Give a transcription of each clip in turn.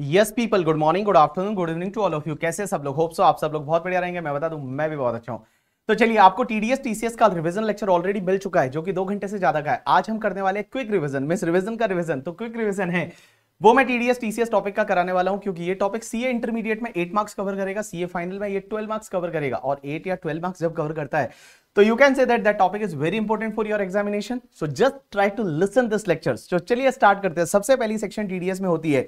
yes people good morning good afternoon good evening to all of you कैसे सब लोग hope so आप सब लोग बहुत बढ़िया रहेंगे मैं बता दूं मैं भी बहुत अच्छा हूं तो चलिए आपको टीडीएस टीसीएस का रिवीजन लेक्चर ऑलरेडी मिल चुका है जो कि दो घंटे से ज्यादा का है आज हम करने वाले क्विक रिविजन मिस रिविजन का रिविजन तो क्विक रिविजन है वो मैं टीडीएस टीसीएस टॉपिक का कराने वाला हूं क्योंकि ये टॉपिक सीए इंटरमीडिएट में एट मार्क्स कवर करेगा सीए फाइनल में ये ट्वेल्व मार्क्स कवर करेगा और एट या ट्वेल्व मार्क्स जब कवर करता है तो you can say that that topic is very important for your examination so just try to listen this lecture तो चलिए स्टार्ट करते हैं सबसे पहली सेक्शन टीडीएस में होती है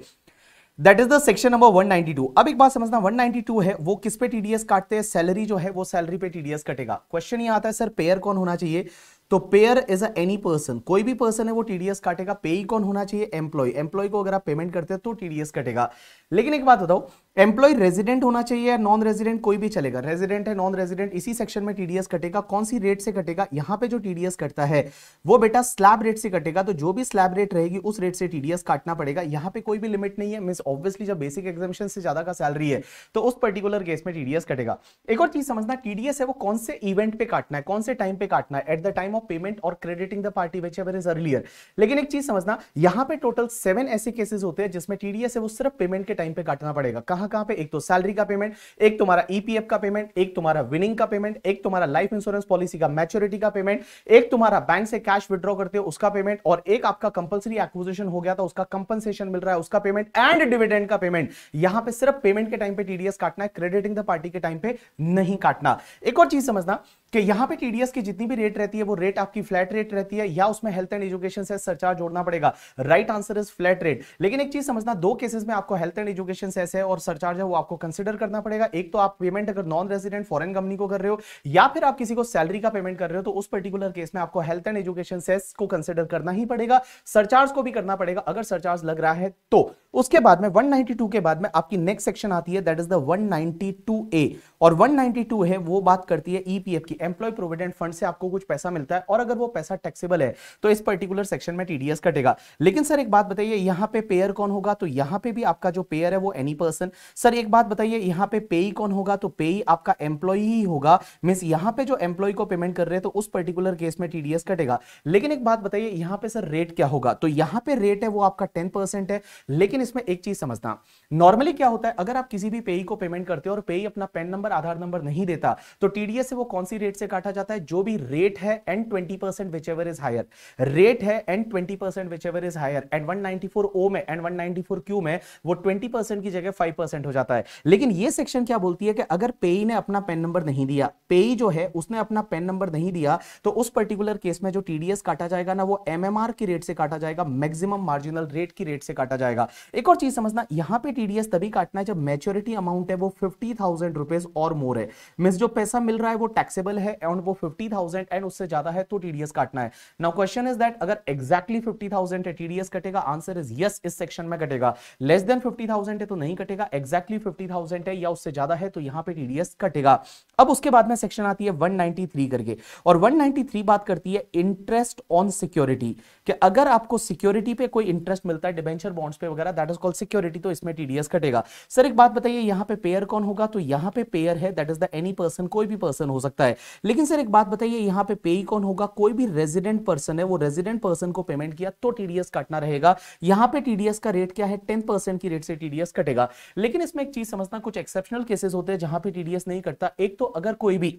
that is the section number 192 अब एक बात समझना 192 है वो किस पे टीडीएस काटते हैं सैलरी जो है वो सैलरी पे टीडीएस कटेगा क्वेश्चन ये आता है सर पेयर कौन होना चाहिए तो payer is a any person कोई भी पर्सन है वो टीडीएस काटेगा पे ही कौन होना चाहिए एम्प्लॉय एम्प्लॉय को अगर आप पेमेंट करते हो तो टीडीएस कटेगा लेकिन एक बात बताओ एम्प्लॉय रेजिडेंट होना चाहिए या नॉन रेजिडेंट कोई भी चलेगा रेजिडेंट है नॉन रेजिडेंट इसी सेक्शन में टीडीएस कटेगा कौन सी रेट से कटेगा यहां पे जो टीडीएस कटता है वो बेटा स्लैब रेट से कटेगा तो जो भी स्लैब रेट रहेगी उस रेट से टीडीएस काटना पड़ेगा यहाँ पे कोई भी लिमिट नहीं है मीन ऑब्वियसली जब बेसिक एग्जामेशन से ज्यादा का सैलरी है तो उस पर्टिकुलर केस में टीडीएस कटेगा एक और चीज समझना टीडीएस है वो कौन से इवेंट पे काटना है कौन से टाइम पे काटना है at the time time of payment और crediting the party whichever is earlier लेकिन एक चीज समझना यहां पे टोटल सेवन ऐसे केसेस होते हैं जिसमें टीडीएस है वो सिर्फ पेमेंट के टाइम पे काटना पड़ेगा कहां कहां पे एक तो सैलरी का पेमेंट एक तुम्हारा ईपीएफ e का पेमेंट एक तुम्हारा विनिंग का पेमेंट एक तुम्हारा लाइफ इंश्योरेंस पॉलिसी का मैच्योरिटी का पेमेंट एक तुम्हारा बैंक से कैश विड्रॉ करते हो उसका पेमेंट और एक आपका कंपलसरी एक्विजिशन हो गया था तो उसका कंपनसेशन मिल रहा है उसका पेमेंट एंड डिविडेंड का पेमेंट यहां पर पे सिर्फ पेमेंट के टाइम पे टीडीएस काटना है क्रेडिटिंग द पार्टी के टाइम पे नहीं काटना एक और चीज समझना कि यहां पे टीडीएस की जितनी भी रेट रहती है वो रेट आपकी फ्लैट रेट रहती है या उसमें हेल्थ एंड एजुकेशन से सरचार्ज जोड़ना पड़ेगा right answer is flat rate लेकिन एक चीज समझना दो केसेस में आपको हेल्थ एंड एजुकेशन से ऐसे और सरचार्ज है वो आपको कंसिडर करना पड़ेगा एक तो आप पेमेंट अगर नॉन रेजिडेंट फॉरन कंपनी को कर रहे हो या फिर आप किसी को सैलरी का पेमेंट कर रहे हो तो उस पर्टिकुलर केस में आपको हेल्थ एंड एजुकेशन सेस को कंसिडर करना ही पड़ेगा सरचार्ज को भी करना पड़ेगा अगर सरचार्ज लग रहा है तो उसके बाद में 192 के बाद में आपकी नेक्स्ट सेक्शन आती है दैट इज द 192 ए और 192 है वो बात करती है ईपीएफ e की एम्प्लॉय प्रोविडेंट फंड से आपको कुछ पैसा मिलता है और अगर वो पैसा टैक्सेबल है तो इस पर्टिकुलर सेक्शन में टीडीएस कटेगा लेकिन सर एक बात बताइए यहाँ पे पेयर कौन होगा तो यहाँ पे भी आपका जो पेयर है वो एनी पर्सन सर एक बात बताइए यहाँ पे पेई कौन होगा तो पेई आपका एम्प्लॉय ही होगा मीन्स यहाँ पे जो एम्प्लॉय को पेमेंट कर रहे हैं तो उस पर्टिकुलर केस में टीडीएस कटेगा लेकिन एक बात बताइए यहाँ पे सर रेट क्या होगा तो यहाँ पे रेट है वो आपका टेन है लेकिन इसमें एक चीज समझना नॉर्मली क्या होता है अगर आप किसी भी पेई को पेमेंट करते हो और पेई अपना पेन नंबर आधार नंबर नहीं देता तो टीडीएस से वो कौन सी रेट से काटा जाता है जो भी रेट है and twenty percent whichever is higher rate है and twenty percent whichever is higher and one ninety four O में and one ninety four Q में वो ट्वेंटी परसेंट की जगह फाइव परसेंट हो जाता है लेकिन ये सेक्शन क्या बोलती है कि अगर पेई ने अपना पेन नंबर नहीं दिया पेई जो है उसने अपना पेन नंबर नहीं दिया तो उस पर्टिकुलर केस में जो टीडीएस काटा जाएगा ना वो एमएमआर की रेट से काटा जाएगा मैक्सिमम मार्जिनल रेट की रेट से काटा जाएगा एक और चीज समझना यहां पे टीडीएस तभी काटना है जब मैच्योरिटी अमाउंट है वो फिफ्टी थाउजेंड रुपीज और मोर है मीन जो पैसा मिल रहा है वो टैक्सेबल है एंड वो फिफ्टी थाउजेंड एंड उससे ज्यादा है तो टीडीएस काटना है नाउ क्वेश्चन इज दैट अगर एक्जैक्टली फिफ्टी थाउजेंड है टीडीएस कटेगा आंसर इज यस इस सेक्शन में कटेगा लेस देन फिफ्टी थाउजेंड है तो नहीं कटेगा एक्जैक्टली फिफ्टी थाउजेंड है या उससे ज्यादा है तो यहाँ पे टीडीएस कटेगा अब उसके बाद में सेक्शन आती है 193 करके और 193 बात करती है इंटरेस्ट ऑन सिक्योरिटी कि अगर आपको सिक्योरिटी पे कोई इंटरेस्ट मिलता है डिबेंचर बॉन्ड्स पे वगैरह दैट इज कॉल्ड सिक्योरिटी तो इसमें टीडीएस कटेगा सर एक बात बताइए यहां पे पेयर कौन होगा तो यहां पे पेयर पेयर है that is the any person कोई भी पर्सन हो सकता है लेकिन सर एक बात बताइए यहाँ पे पेई कौन होगा कोई भी रेजिडेंट पर्सन है वो रेजिडेंट पर्सन को पेमेंट किया तो टीडीएस काटना रहेगा यहाँ पे टीडीएस का रेट क्या है टेन की रेट से टीडीएस कटेगा लेकिन इसमें एक चीज समझना कुछ एक्सेप्शनल केसेस होते हैं जहां पे टीडीएस नहीं कटता एक तो अगर कोई भी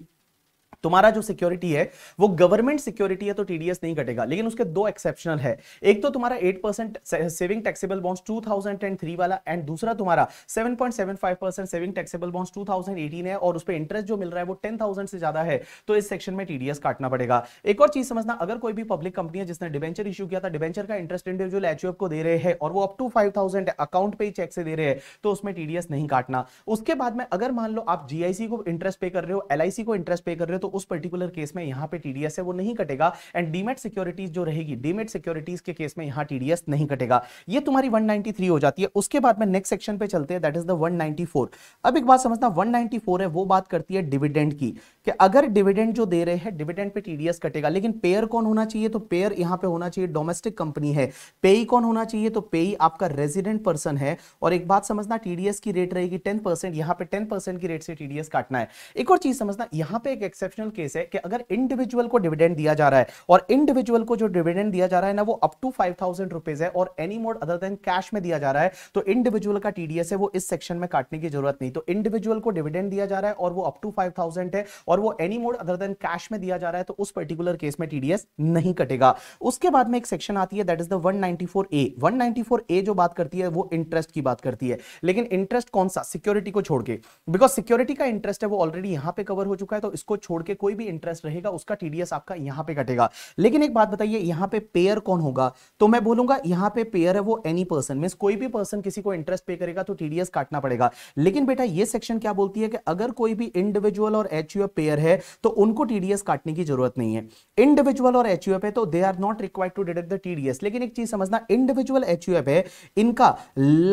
तुम्हारा जो सिक्योरिटी है वो गवर्नमेंट सिक्योरिटी है तो टीडीएस नहीं कटेगा लेकिन उसके दो एक्सेप्शनल है एक तो तुम्हारा 8 परसेंट सेविंग टैक्सेबल बॉन्ड्स 2003 वाला एंड दूसरा तुम्हारा 7.75 परसेंट सेविंग टैक्सेबल बॉन्ड्स 2018 है और उस पर इंटरेस्ट जो मिल रहा है वो टेन से ज्यादा है तो इस सेक्शन में टीडीएस काटना पड़ेगा एक और चीज समझना अगर कोई भी पब्लिक कंपनी है जिसने डिवेंचर इशू किया था डिवेंचर का इंटरेस्ट इंडिविजुअल एचयूएफ को दे रहे हैं और वो अप टू फाइव अकाउंट पे ही चेक से दे रहे हैं तो उसमें टीडीएस नहीं काटना उसके बाद में अगर मान लो आप जीआईसी को इंटरेस्ट पे कर रहे हो एलआईसी को इंटरेस्ट पे कर रहे हो तो उस पर्टिकुलर केस में यहां पे टीडीएस है वो नहीं कटेगा एंड डीमेट सिक्योरिटीज जो रहेगी डीमेट सिक्योरिटीज के केस में यहां टीडीएस नहीं कटेगा ये तुम्हारी 193 हो जाती है उसके बाद में नेक्स्ट सेक्शन पे चलते हैं दैट इज द 194 अब एक बात समझना 194 है वो बात करती है डिविडेंड की कि अगर डिविडेंड जो दे रहे हैं डिविडेंड पे टीडीएस कटेगा लेकिन पेयर कौन होना चाहिए तो पेयर यहां पे होना चाहिए डोमेस्टिक कंपनी है पेई कौन होना चाहिए तो पेई आपका रेजिडेंट पर्सन है और एक बात समझना टीडीएस की रेट रहेगी 10% यहां पे 10% की रेट से टीडीएस काटना है एक और चीज समझना यहां पे एक एक्सेप्शन एक्सेप्शनल केस है कि अगर इंडिविजुअल को डिविडेंड दिया जा रहा है और इंडिविजुअल को जो डिविडेंड दिया जा रहा है ना वो up to five thousand rupees है और any mode other than cash में दिया जा रहा है तो इंडिविजुअल का टीडीएस है वो इस सेक्शन में काटने की जरूरत नहीं तो इंडिविजुअल को डिविडेंड दिया जा रहा है और वो अप टू फाइव थाउजेंड है और वो any mode other than cash में दिया जा रहा है तो उस पर्टिकुलर केस में टीडीएस नहीं कटेगा उसके बाद में एक सेक्शन आती है that is the one A one A जो बात करती है वो इंटरेस्ट की बात करती है लेकिन इंटरेस्ट कौन सा सिक्योरिटी को छोड़ के बिकॉज सिक्योरिटी का इंटरेस्ट है वो ऑलरेडी यहां पर कवर हो चुका है तो इसको छोड़ के कोई भी इंटरेस्ट रहेगा उसका टीडीएस आपका यहां पे कटेगा लेकिन एक बात बताइए यहां पे पेयर कौन होगा तो मैं बोलूंगा यहां पे पेयर है वो एनी पर्सन मीन कोई भी पर्सन किसी को इंटरेस्ट पे करेगा तो टीडीएस काटना पड़ेगा लेकिन बेटा ये सेक्शन क्या बोलती है कि अगर कोई भी इंडिविजुअल और एच पेयर है तो उनको टीडीएस काटने की जरूरत नहीं है इंडिविजुअल और एच है तो they are not required to deduct the TDS लेकिन एक चीज समझना इंडिविजुअल एच है इनका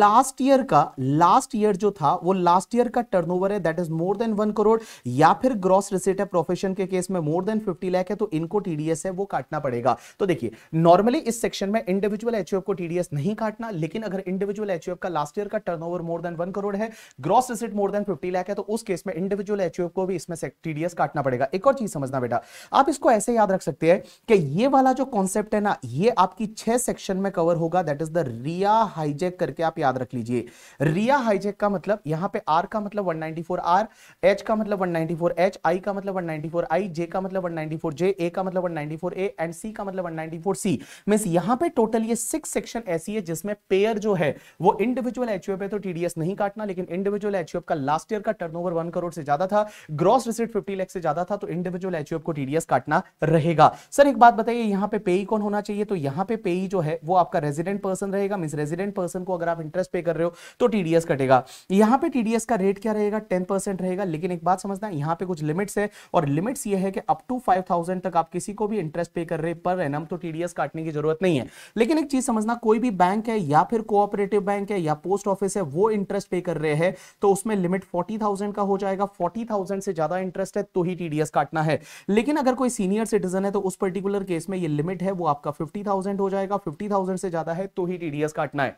लास्ट ईयर का लास्ट ईयर जो था वो लास्ट ईयर का टर्नओवर है that is more than one crore या फिर ग्रॉस रिसेट है प्रोफेशन के केस में मोर देन 50 लाख है तो इनको टीडीएस है वो काटना पड़ेगा तो देखिए नॉर्मली इस सेक्शन में इंडिविजुअल एच को टीडीएस नहीं काटना लेकिन अगर इंडिविजुअल एच का लास्ट ईयर का turn more than one crore है gross receipt more than fifty lakh है तो उस केस में इंडिविजुअल एच को भी इसमें टीडीएस काटना पड़ेगा एक और चीज समझना बेटा आप इसको ऐसे याद रख सकते हैं कि ये वाला जो कॉन्सेप्ट है ना ये आपकी छह सेक्शन में कवर होगा दैट इज द रिया हाईजेक करके आप याद रख लीजिए रिया हाईजेक का मतलब यहां पे आर का मतलब 194 आर एच का मतलब 194 एच आई का मतलब 194 194i j का मतलब 194j a का मतलब 194a एंड c का मतलब 194c मींस यहां पे टोटल ये सिक्स सेक्शन ऐसी है जिसमें पेयर जो है वो इंडिविजुअल एचयूएफ है तो टीडीएस नहीं काटना लेकिन इंडिविजुअल एचयूएफ का लास्ट ईयर का टर्नओवर 1 करोड़ से ज्यादा था ग्रॉस रिसीट 50 लाख से ज्यादा था तो इंडिविजुअल एचयूएफ को टीडीएस काटना रहेगा सर एक बात बताइए यहां पे पेई कौन होना चाहिए तो यहां पे पेई जो है वो आपका रेजिडेंट पर्सन रहेगा मींस रेजिडेंट पर्सन को अगर आप इंटरेस्ट पे कर रहे हो तो टीडीएस कटेगा यहां पे टीडीएस का रेट क्या रहेगा 10% रहेगा लेकिन एक बात समझना यहां पे कुछ लिमिट्स है और और लिमिट्स ये है कि अप टू 5000 तक आप किसी को भी इंटरेस्ट पे कर रहे पर एनम तो टीडीएस काटने की जरूरत नहीं है लेकिन एक चीज समझना कोई भी बैंक है या फिर कोऑपरेटिव बैंक है या पोस्ट ऑफिस है वो इंटरेस्ट पे कर रहे हैं तो उसमें लिमिट 40000 का हो जाएगा 40000 से ज्यादा इंटरेस्ट है तो ही टीडीएस काटना है लेकिन अगर कोई सीनियर सिटीजन है तो उस पर्टिकुलर केस में ये लिमिट है वो आपका 50000 हो जाएगा 50000 से ज्यादा है तो ही टीडीएस काटना है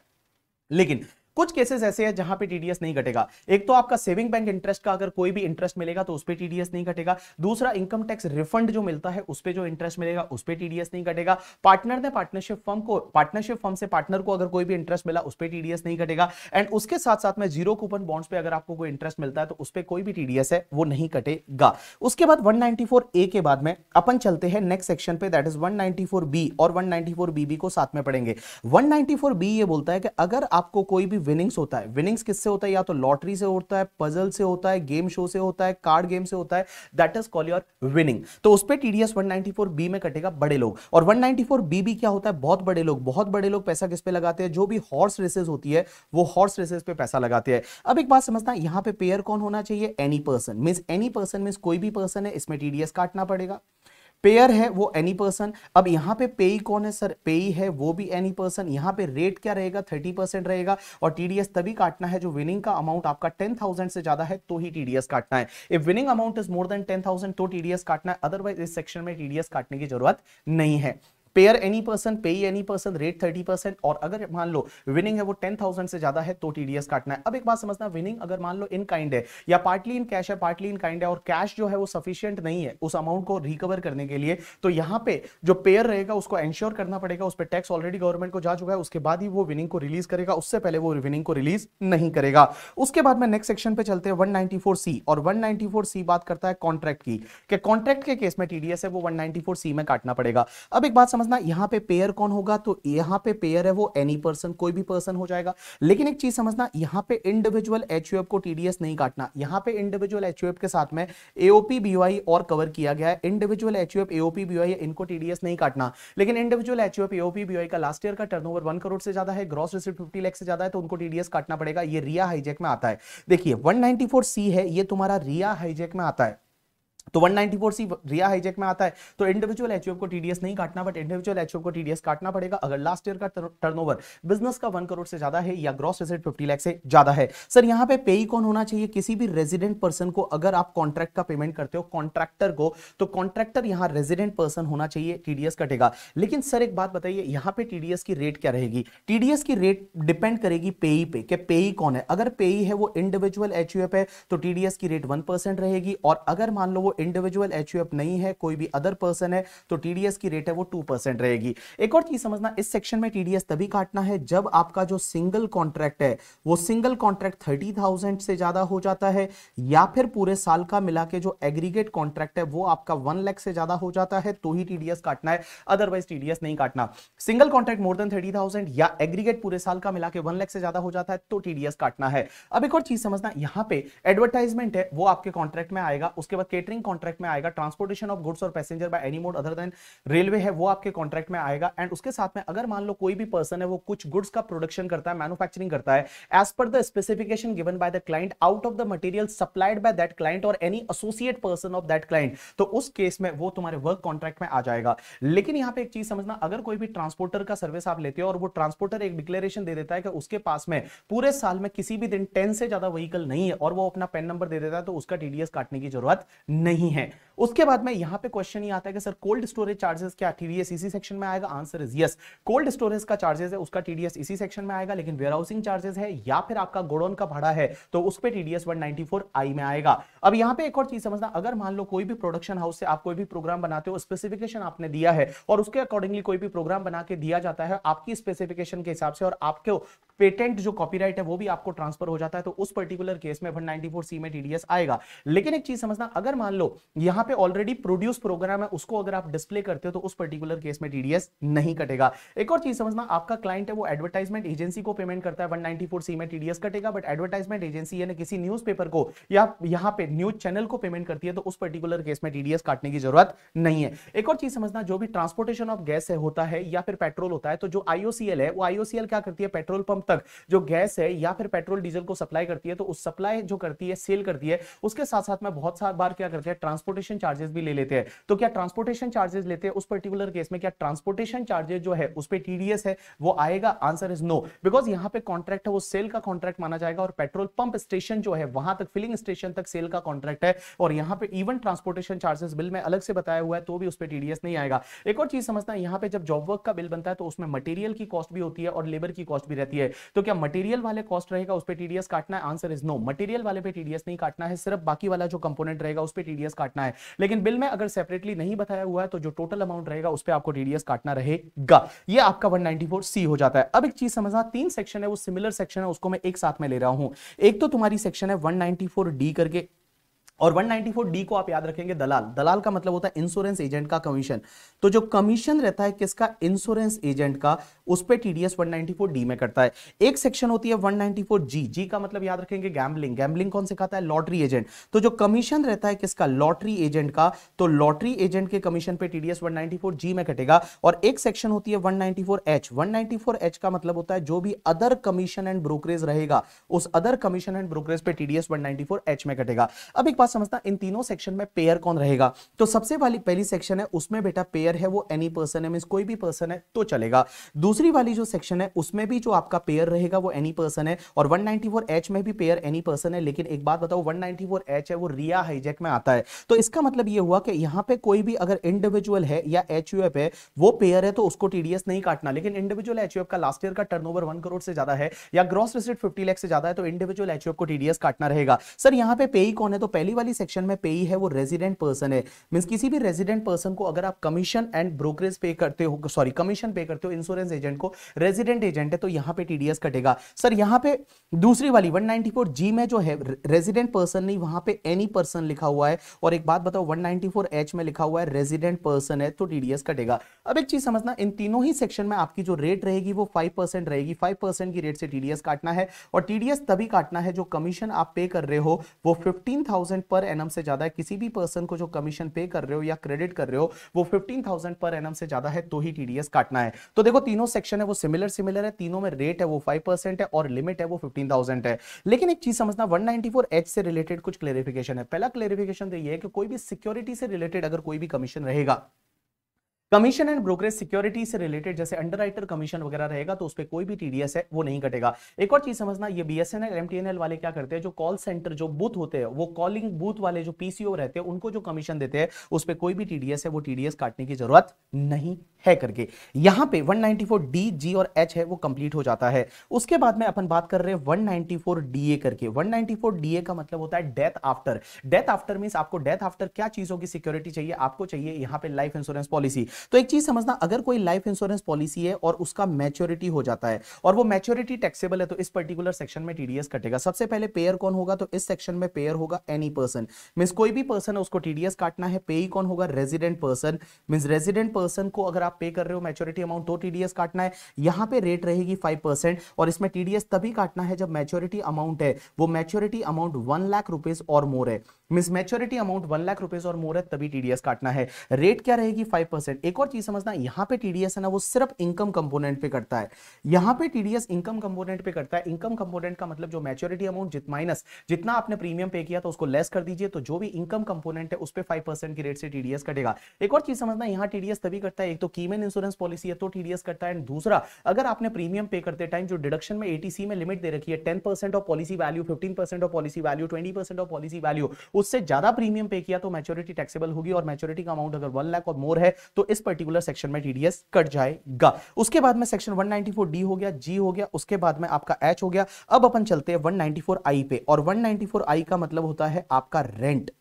लेकिन कुछ केसेस ऐसे हैं जहां पे टीडीएस नहीं घटेगा एक तो आपका सेविंग बैंक इंटरेस्ट का अगर कोई भी इंटरेस्ट मिलेगा तो उस पर टीडीएस नहीं घटेगा दूसरा इनकम टैक्स रिफंड जो मिलता है उस पर जो इंटरेस्ट मिलेगा उस पर टीडीएस नहीं घटेगा पार्टनर ने पार्टनरशिप फर्म को पार्टनरशिप फर्म से पार्टनर को अगर कोई भी इंटरेस्ट मिला उस पर टीडीएस नहीं घटेगा एंड उसके साथ साथ में जीरो कूपन बॉन्ड्स पर अगर आपको कोई इंटरेस्ट मिलता है तो उस पर कोई भी टीडीएस है वो नहीं कटेगा उसके बाद वन ए के बाद में अपन चलते हैं नेक्स्ट सेक्शन पे दैट इज वन बी और वन बीबी को साथ में पढ़ेंगे वन बी ये बोलता है कि अगर आपको कोई भी विनिंग्स होता है विनिंग्स किससे होता है या तो लॉटरी से होता है पजल से होता है गेम शो से होता है कार्ड गेम से होता है that is call your winning तो उस पर टीडीएस बी में कटेगा बड़े लोग और वन बी भी क्या होता है बहुत बड़े लोग बहुत बड़े लोग पैसा किस पे लगाते हैं जो भी हॉर्स रेसेस होती है वो हॉर्स रेसेस पे पैसा लगाते हैं अब एक बात समझता समझना यहाँ पे पेयर कौन होना चाहिए any person mean any person mean कोई भी पर्सन है इसमें टीडीएस काटना पड़ेगा पेयर है वो एनी पर्सन अब यहाँ पे पेई कौन है सर पेई है वो भी एनी पर्सन यहाँ पे रेट क्या रहेगा थर्टी परसेंट रहेगा और टीडीएस तभी काटना है जो विनिंग का अमाउंट आपका टेन थाउजेंड से ज्यादा है तो ही टीडीएस काटना है if winning amount is more than ten thousand तो टीडीएस काटना है अदरवाइज इस सेक्शन में टीडीएस काटने की जरूरत नहीं है payer any person payee any person rate thirty percent और अगर मान लो विनिंग है वो टेन थाउजेंड से ज्यादा है तो टीडीएस काटना है अब एक बात समझना विनिंग अगर मान लो इन काइंड है या पार्टली इन कैश है पार्टली इन काइंड है और कैश जो है वो सफिशियंट नहीं है उस अमाउंट को रिकवर करने के लिए तो यहाँ पे जो पेयर रहेगा उसको एंश्योर करना पड़ेगा उस पर टैक्स ऑलरेडी गवर्नमेंट को जा चुका है उसके बाद ही वो विनिंग को रिलीज करेगा उससे पहले वो विनिंग को रिलीज नहीं करेगा उसके बाद में नेक्स्ट सेक्शन पे चलते हैं फोर सी और फोर सी बात करता है कॉन्ट्रैक्ट की कॉन्ट्रैक्ट के केस में टीडीएस है वो फोर सी में काटना पड़ेगा अब एक बात समझ समझना यहां पे पेयर कौन होगा तो यहां पे पेयर है वो एनी पर्सन कोई भी पर्सन हो जाएगा लेकिन एक चीज समझना यहां पे इंडिविजुअल एच को टीडीएस नहीं काटना यहां पे इंडिविजुअल एच के साथ में एओपी बीवाई और कवर किया गया है इंडिविजुअल एच एओपी बीवाई इनको टीडीएस नहीं काटना लेकिन इंडिविजुअल एच एओपी बीवाई का लास्ट ईयर का टर्नओवर 1 करोड़ से ज्यादा है ग्रॉस रिसिप्ट 50 लाख से ज्यादा है तो उनको टीडीएस काटना पड़ेगा ये रिया हाईजेक में आता है देखिए 194 सी है ये तुम्हारा रिया हाईजेक में आता है तो सी रिया हाईजेक में आता है तो इंडिविजुअल एच को टीडीएस नहीं काटना बट इंडिविजुअल एच को टीडीएस काटना पड़ेगा अगर लास्ट ईयर का टर्नओवर बिजनेस का वन करोड़ से ज्यादा है या ग्रॉस एसेट फिफ्टी लाख से ज्यादा है सर यहाँ पे पेई कौन होना चाहिए किसी भी रेजिडेंट पर्सन को अगर आप कॉन्ट्रैक्ट का पेमेंट करते हो कॉन्ट्रैक्टर को तो कॉन्ट्रैक्टर यहाँ रेजिडेंट पर्सन होना चाहिए टीडीएस कटेगा लेकिन सर एक बात बताइए यहाँ पे टीडीएस की रेट क्या रहेगी टीडीएस की रेट डिपेंड करेगी पेई पे कि पेई कौन है अगर पेई है वो इंडिविजुअल एच है तो टीडीएस की रेट वन रहेगी और अगर मान लो वो इंडिविजुअल एच नहीं है कोई भी अदर पर्सन है तो टीडीएस की रेट है वो टू परसेंट रहेगी एक और चीज समझना इस सेक्शन में टीडीएस तभी काटना है जब आपका जो सिंगल कॉन्ट्रैक्ट है वो सिंगल कॉन्ट्रैक्ट थर्टी थाउजेंड से ज्यादा हो जाता है या फिर पूरे साल का मिला के जो एग्रीगेट कॉन्ट्रैक्ट है वो आपका वन लैख से ज्यादा हो जाता है तो ही टीडीएस काटना है अदरवाइज टीडीएस नहीं काटना single contract more than thirty thousand या एग्रीगेट पूरे साल का मिला के वन लैख से ज्यादा हो जाता है तो टीडीएस काटना है अब एक और चीज समझना यहाँ पे एडवर्टाइजमेंट है वो आपके कॉन्ट्रैक्ट में आएगा उसके बाद केटरिंग कॉन्ट्रैक्ट में आएगा ट्रांसपोर्टेशन ऑफ गुड्स और passenger by any mode other than railway है वो आपके कॉन्ट्रैक्ट में आएगा एंड उसके साथ में अगर मान लो कोई भी पर्सन है वो कुछ गुड्स का प्रोडक्शन करता है मैन्युफैक्चरिंग करता है as per the specification given by the client out of the material supplied by that client और any associate person of that client तो उस केस में वो तुम्हारे वर्क कॉन्ट्रैक्ट में आ जाएगा लेकिन यहाँ पे एक चीज समझना अगर कोई भी ट्रांसपोर्टर का सर्विस आप लेते हो और वो ट्रांसपोर्टर एक डिक्लेरेशन दे देता है कि उसके पास में पूरे साल में किसी भी दिन टेन से ज्यादा व्हीकल नहीं है और वो अपना पेन नंबर दे देता है तो उसका टीडीएस काटने की जरूरत नहीं नहीं है उसके बाद में यहां पे क्वेश्चन ही आता है कि सर कोल्ड स्टोरेज चार्जेस क्या टीडीएस इसी सेक्शन में आएगा answer is yes cold storage का चार्जेस है उसका टीडीएस इसी सेक्शन में आएगा लेकिन वेयरहाउसिंग चार्जेस है या फिर आपका गोडाउन का भाड़ा है तो उस पर टीडीएस 194 आई में आएगा अब यहां पर एक और चीज समझना अगर मान लो कोई भी प्रोडक्शन हाउस से आप कोई भी प्रोग्राम बनाते हो स्पेसिफिकेशन आपने दिया है और उसके अकॉर्डिंगली कोई भी प्रोग्राम बना के दिया जाता है आपकी स्पेसिफिकेशन के हिसाब से और आपके पेटेंट जो कॉपीराइट है वो भी आपको ट्रांसफर हो जाता है तो उस पर्टिकुलर केस में वन सी में टीडीएस आएगा लेकिन एक चीज समझना अगर मान लो लो यहां पे ऑलरेडी प्रोड्यूस प्रोग्राम है उसको अगर आप डिस्प्ले करते हो तो उस पर्टिकुलर केस में टीडीएस नहीं कटेगा एक और चीज समझना आपका क्लाइंट है वो एडवर्टाइजमेंट एजेंसी को पेमेंट करता है 194 सी में टीडीएस कटेगा बट एडवर्टाइजमेंट एजेंसी यानी किसी न्यूज को या यहां पर न्यूज चैनल को पेमेंट करती है तो उस पर्टिकुलर केस में टीडीएस काटने की जरूरत नहीं है एक और चीज समझना जो भी ट्रांसपोर्टेशन ऑफ गैस है होता है या फिर पेट्रोल होता है तो जो आईओसीएल है वो आईओसीएल क्या करती है पेट्रोल पंप तक जो गैस है या फिर पेट्रोल डीजल को सप्लाई करती है तो उस सप्लाई जो करती है सेल करती है उसके साथ साथ में बहुत सारे बार क्या करती है ट्रांसपोर्टेशन चार्जेस भी ले लेते हैं तो क्या ट्रांसपोर्टेशन चार्जेस लेते हैं उस पर्टिकुलर केस में क्या ट्रांसपोर्टेशन चार्जेस जो है उस पर टीडीएस है वो आएगा आंसर इज नो बिकॉज यहाँ पे कॉन्ट्रैक्ट है वो सेल का कॉन्ट्रैक्ट माना जाएगा और पेट्रोल पंप स्टेशन जो है वहां तक फिलिंग स्टेशन तक सेल का कॉन्ट्रैक्ट है और यहाँ पे इवन ट्रांसपोर्टेशन चार्जेस बिल में अलग से बताया हुआ है तो भी उस पर टीडीएस नहीं आएगा एक और चीज समझना है यहाँ पे जब जॉब वर्क का बिल बनता है तो उसमें मटेरियल की कॉस्ट भी होती है और लेबर की कॉस्ट भी रहती है तो क्या मटेरियल वाले कॉस्ट रहेगा उस पर टीडीएस काटना है आंसर इज नो मटेरियल वाले पे टीडीएस नहीं काटना है सिर्फ बाकी वाला जो कंपोनेंट रहेगा उस पर टीडीएस टीडीएस काटना है लेकिन बिल में अगर सेपरेटली नहीं बताया हुआ है तो जो टोटल अमाउंट रहेगा उस पर आपको टीडीएस काटना रहेगा ये आपका वन सी हो जाता है अब एक चीज समझना तीन सेक्शन है वो सिमिलर सेक्शन है उसको मैं एक साथ में ले रहा हूं एक तो तुम्हारी सेक्शन है वन डी करके और 194 डी को आप याद रखेंगे दलाल दलाल का मतलब होता है इंश्योरेंस एजेंट का कमीशन तो जो कमीशन रहता है किसका इंश्योरेंस एजेंट का उस पर टीडीएस 194 डी में करता है एक सेक्शन होती है 194 जी जी का मतलब याद रखेंगे गैम्बलिंग गैम्बलिंग कौन सिखाता है लॉटरी एजेंट तो जो कमीशन रहता है किसका लॉटरी एजेंट का तो लॉटरी एजेंट के कमीशन पे टीडीएस वन जी में कटेगा और एक सेक्शन होती है वन एच 194 एच का मतलब होता है जो भी अदर कमीशन एंड ब्रोकरेज रहेगा उस अदर कमीशन एंड ब्रोकरेज पे टीडीएस वन एच में कटेगा अब एक बात समझता इन तीनों सेक्शन में पेयर कौन रहेगा तो सबसे वाली पहली सेक्शन है उसमें बेटा पेयर है वो एनी पर्सन है मीन कोई भी पर्सन है तो चलेगा दूसरी वाली जो सेक्शन है उसमें भी जो आपका पेयर रहेगा वो एनी पर्सन है और 194 में भी पेयर एनी पर्सन है लेकिन एक बात बताओ 194 है वो रिया हाईजेक में आता है तो इसका मतलब ये हुआ कि यहाँ पे कोई भी अगर इंडिविजुअल है या एच है वो पेयर है तो उसको टीडीएस नहीं काटना लेकिन इंडिविजुअल एच का लास्ट ईयर का टर्न ओवर करोड़ से ज्यादा है या ग्रॉस रिसिट फिफ्टी लाख से ज्यादा है तो इंडिविजुअल एच को टीडीएस काटना रहेगा सर यहाँ पे पे ही कौन है तो पहली पहली वाली सेक्शन में पेई है वो रेजिडेंट पर्सन है मीन्स किसी भी रेजिडेंट पर्सन को अगर आप कमीशन एंड ब्रोकरेज पे करते हो सॉरी कमीशन पे करते हो इंश्योरेंस एजेंट को रेजिडेंट एजेंट है तो यहाँ पे टीडीएस कटेगा सर यहाँ पे दूसरी वाली वन जी में जो है रेजिडेंट पर्सन नहीं वहां पे एनी पर्सन लिखा हुआ है और एक बात बताओ वन एच में लिखा हुआ है रेजिडेंट पर्सन है तो टीडीएस कटेगा अब एक चीज समझना इन तीनों ही सेक्शन में आपकी जो रेट रहेगी वो फाइव रहेगी फाइव की रेट से टीडीएस काटना है और टीडीएस तभी काटना है जो कमीशन आप पे कर रहे हो वो फिफ्टीन पर एनम से ज्यादा है किसी भी पर्सन को जो कमीशन पे कर रहे हो या क्रेडिट कर रहे हो वो फिफ्टीन थाउजेंड पर एनम से ज्यादा है तो ही टीडीएस काटना है तो देखो तीनों सेक्शन है वो सिमिलर सिमिलर है तीनों में रेट है वो फाइव परसेंट है और लिमिट है वो फिफ्टीन थाउजेंड है लेकिन एक चीज समझना वन नाइनटी फोर एच से रिलेटेड कुछ क्लेरिफिकेशन है पहला क्लेरिफिकेशन तो ये है कि कोई भी सिक्योरिटी से रिलेटेड अगर कोई भी कमीशन रहेगा कमीशन एंड ब्रोकरेज सिक्योरिटी से रिलेटेड जैसे अंडर कमीशन वगैरह रहेगा तो उस पर कोई भी टीडीएस है वो नहीं कटेगा एक और चीज समझना ये बीएसएनएल एमटीएनएल वाले क्या करते हैं जो कॉल सेंटर जो बूथ होते हैं वो कॉलिंग बूथ वाले जो पीसीओ रहते हैं उनको जो कमीशन देते हैं उस पर कोई भी टीडीएस है वो टीडीएस काटने की जरूरत नहीं है करके यहां पे 194 डी जी और एच है वो कंप्लीट हो जाता है उसके बाद में अपन बात कर रहे हैं 194 डीए करके 194 डीए का मतलब होता है death after death after means आपको डेथ आफ्टर क्या चीजों की सिक्योरिटी चाहिए आपको चाहिए यहां पे लाइफ इंश्योरेंस पॉलिसी तो एक चीज समझना अगर कोई लाइफ इंश्योरेंस पॉलिसी है और उसका मैच्योरिटी हो जाता है और वो मैच्योरिटी टैक्सेबल है तो इस पर्टिकुलर सेक्शन में टीडीएस कटेगा सबसे पहले पेयर कौन होगा तो इस सेक्शन में पेयर होगा एनी पर्सन मीन कोई भी पर्सन है उसको टीडीएस काटना है पे कौन होगा resident person mean resident person को अगर आप पे कर रहे हो मैच्योरिटी अमाउंट तो टीडीएस काटना है यहां पर रेट रहेगी फाइव परसेंट और इसमें टीडीएस तभी काटना है जब मैच्योरिटी अमाउंट है वो maturity amount one lakh rupees और मोर है मिस अमाउंट वन लाख रुपए और मोर है तभी टीडीएस काटना है रेट क्या रहेगी फाइव परसेंट एक और चीज समझना यहाँ पे टीडीएस है ना वो सिर्फ इनकम कंपोनेंट पे करता है यहाँ पे टीडीएस इनकम कंपोनेंट पे करता है इनकम कंपोनेंट का मतलब जो मेच्योरिटी अमाउंट जित माइनस जितना आपने प्रीमियम पे किया तो उसको लेस कर दीजिए तो जो भी इनकम कंपोनेंट है उस पर फाइव परसेंट की रेट से टीडीएस कटेगा एक और चीज समझना यहाँ टीडीएस तभी करता है एक तो कीमेन इंश्योरेंस पॉलिसी है तो टीडीएस करता है एंड दूसरा अगर आपने प्रीमियम पे करते टाइम जो डिडक्शन में एटीसी में लिमिट दे रखी है ten of policy value fifteen of policy value twenty of policy value उससे ज्यादा प्रीमियम पे किया तो मैच्योरिटी टैक्सेबल होगी और मैच्योरिटी का अमाउंट अगर वन लाख और मोर है तो इस पर्टिकुलर सेक्शन में टीडीएस कट जाएगा उसके बाद में सेक्शन वन डी हो गया जी हो गया उसके बाद में आपका एच हो गया अब अपन चलते हैं वन आई पे और वन आई का मतलब होता है आपका रेंट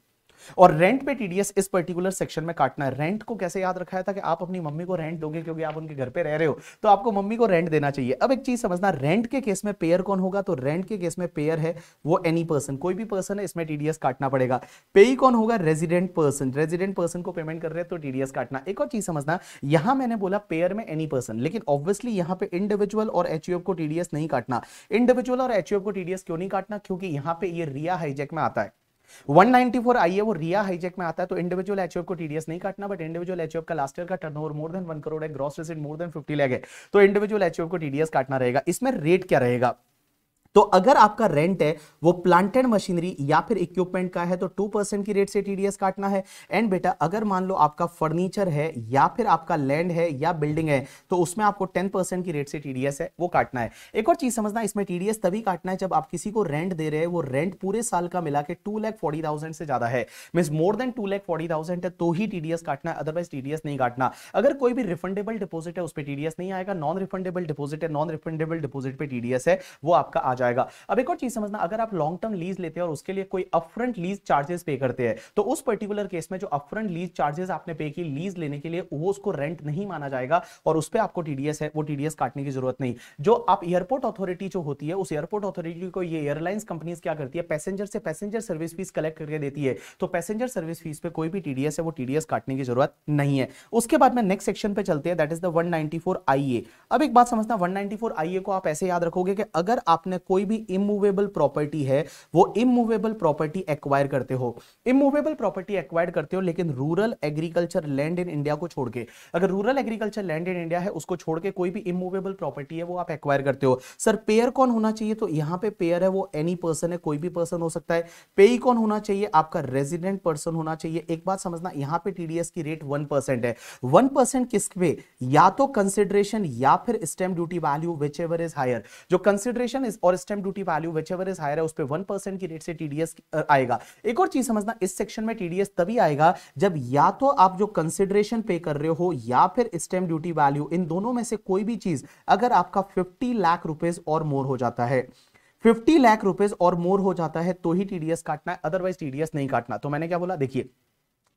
और रेंट पे टीडीएस इस पर्टिकुलर सेक्शन में काटना है रेंट को कैसे याद रखा था कि आप अपनी मम्मी को रेंट दोगे क्योंकि आप उनके घर पे रह रहे हो तो आपको मम्मी को रेंट देना चाहिए अब एक चीज समझना रेंट के केस में पेयर कौन होगा तो रेंट के केस में पेयर है वो एनी पर्सन कोई भी पर्सन है इसमें टीडीएस काटना पड़ेगा पे कौन होगा रेजिडेंट पर्सन रेजिडेंट पर्सन को पेमेंट कर रहे हैं तो टीडीएस काटना एक और चीज समझना यहां मैंने बोला पेयर में एनी पर्सन लेकिन ऑब्वियसली यहां पर इंडिविजुअल और एचयूएफ को टीडीएस नहीं काटना इंडिविजुअल और एचयूएफ को टीडीएस क्यों नहीं काटना क्योंकि यहां पर यह रिया हाईजेक में आता है 194 है वो रिया हाईजेक में आता है तो इंडिविजुअल एच को टीडीएस नहीं काटना बट इंडिविजुअल एच का लास्ट ईयर का turnover more than one crore है gross receipt more than fifty lakh है तो इंडिविजुअल एच को टीडीएस काटना रहेगा इसमें रेट क्या रहेगा तो अगर आपका रेंट है वो प्लांटेड मशीनरी या फिर इक्विपमेंट का है तो टू परसेंट की रेट से टीडीएस काटना है एंड बेटा अगर मान लो आपका फर्नीचर है या फिर आपका लैंड है या बिल्डिंग है तो उसमें आपको टेन परसेंट की रेट से टीडीएस है वो काटना है एक और चीज समझना इसमें टीडीएस तभी काटना है जब आप किसी को रेंट दे रहे हैं वो रेंट पूरे साल का मिला के टू लैख फोर्टी थाउजेंड से ज्यादा है mean more than two lakh forty thousand है तो ही टीडीएस काटना है अदरवाइज टीडीएस नहीं काटना अगर कोई भी रिफंडेबल डिपोजिट है उस पर टीडीएस नहीं आएगा नॉन रिफंडेबल डिपोजिट है नॉन रिफंडेबल डिपोजिट पर टीडीएस है वो आपका आ जाएगा जाएगा अब एक और चीज समझना अगर आप लॉन्ग टर्म लीज लेते हैं और उसके लिए कोई अपफ्रंट लीज चार्जेस पे करते हैं तो उस पर्टिकुलर केस में जो अपफ्रंट लीज चार्जेस आपने पे की लीज लेने के लिए वो उसको रेंट नहीं माना जाएगा और उस पर आपको टीडीएस है वो टीडीएस काटने की जरूरत नहीं जो आप एयरपोर्ट अथॉरिटी जो होती है उस एयरपोर्ट अथॉरिटी को ये एयरलाइंस कंपनीज क्या करती है पैसेंजर से पैसेंजर सर्विस फीस कलेक्ट करके देती है तो पैसेंजर सर्विस फीस पे कोई भी टीडीएस है वो टीडीएस काटने की जरूरत नहीं है उसके बाद में नेक्स्ट सेक्शन पे चलते हैं दैट इज द 194 आईए अब एक बात समझना 194 आईए को आप ऐसे याद रखोगे कि अगर आपने कोई कोई भी इमूवेबल प्रॉपर्टी है वो इमूवेबल प्रॉपर्टी एक्वायर करते हो इमूवेबल प्रॉपर्टी एक्वायर करते हो लेकिन rural agriculture land in India को छोड़ के अगर rural agriculture land in India है उसको छोड़ के कोई भी इमूवेबल प्रॉपर्टी है वो आप एक्वायर करते हो सर पेयर कौन होना चाहिए तो यहाँ पे पेयर है वो एनी पर्सन है कोई भी पर्सन हो सकता है पे कौन होना चाहिए आपका रेजिडेंट पर्सन होना चाहिए एक बात समझना यहाँ पे टीडीएस की रेट वन परसेंट है वन परसेंट किस पे या तो कंसिडरेशन या फिर stamp duty value whichever is higher जो कंसिडरेशन और first time duty value whichever is higher है उस पर वन परसेंट की रेट से टीडीएस आएगा एक और चीज समझना इस सेक्शन में टीडीएस तभी आएगा जब या तो आप जो कंसिडरेशन पे कर रहे हो या फिर स्टैम्प ड्यूटी वैल्यू इन दोनों में से कोई भी चीज अगर आपका फिफ्टी लाख रुपीज और मोर हो जाता है 50 लाख रुपीज और मोर हो जाता है तो ही टीडीएस काटना है अदरवाइज टीडीएस नहीं काटना तो मैंने क्या बोला देखिए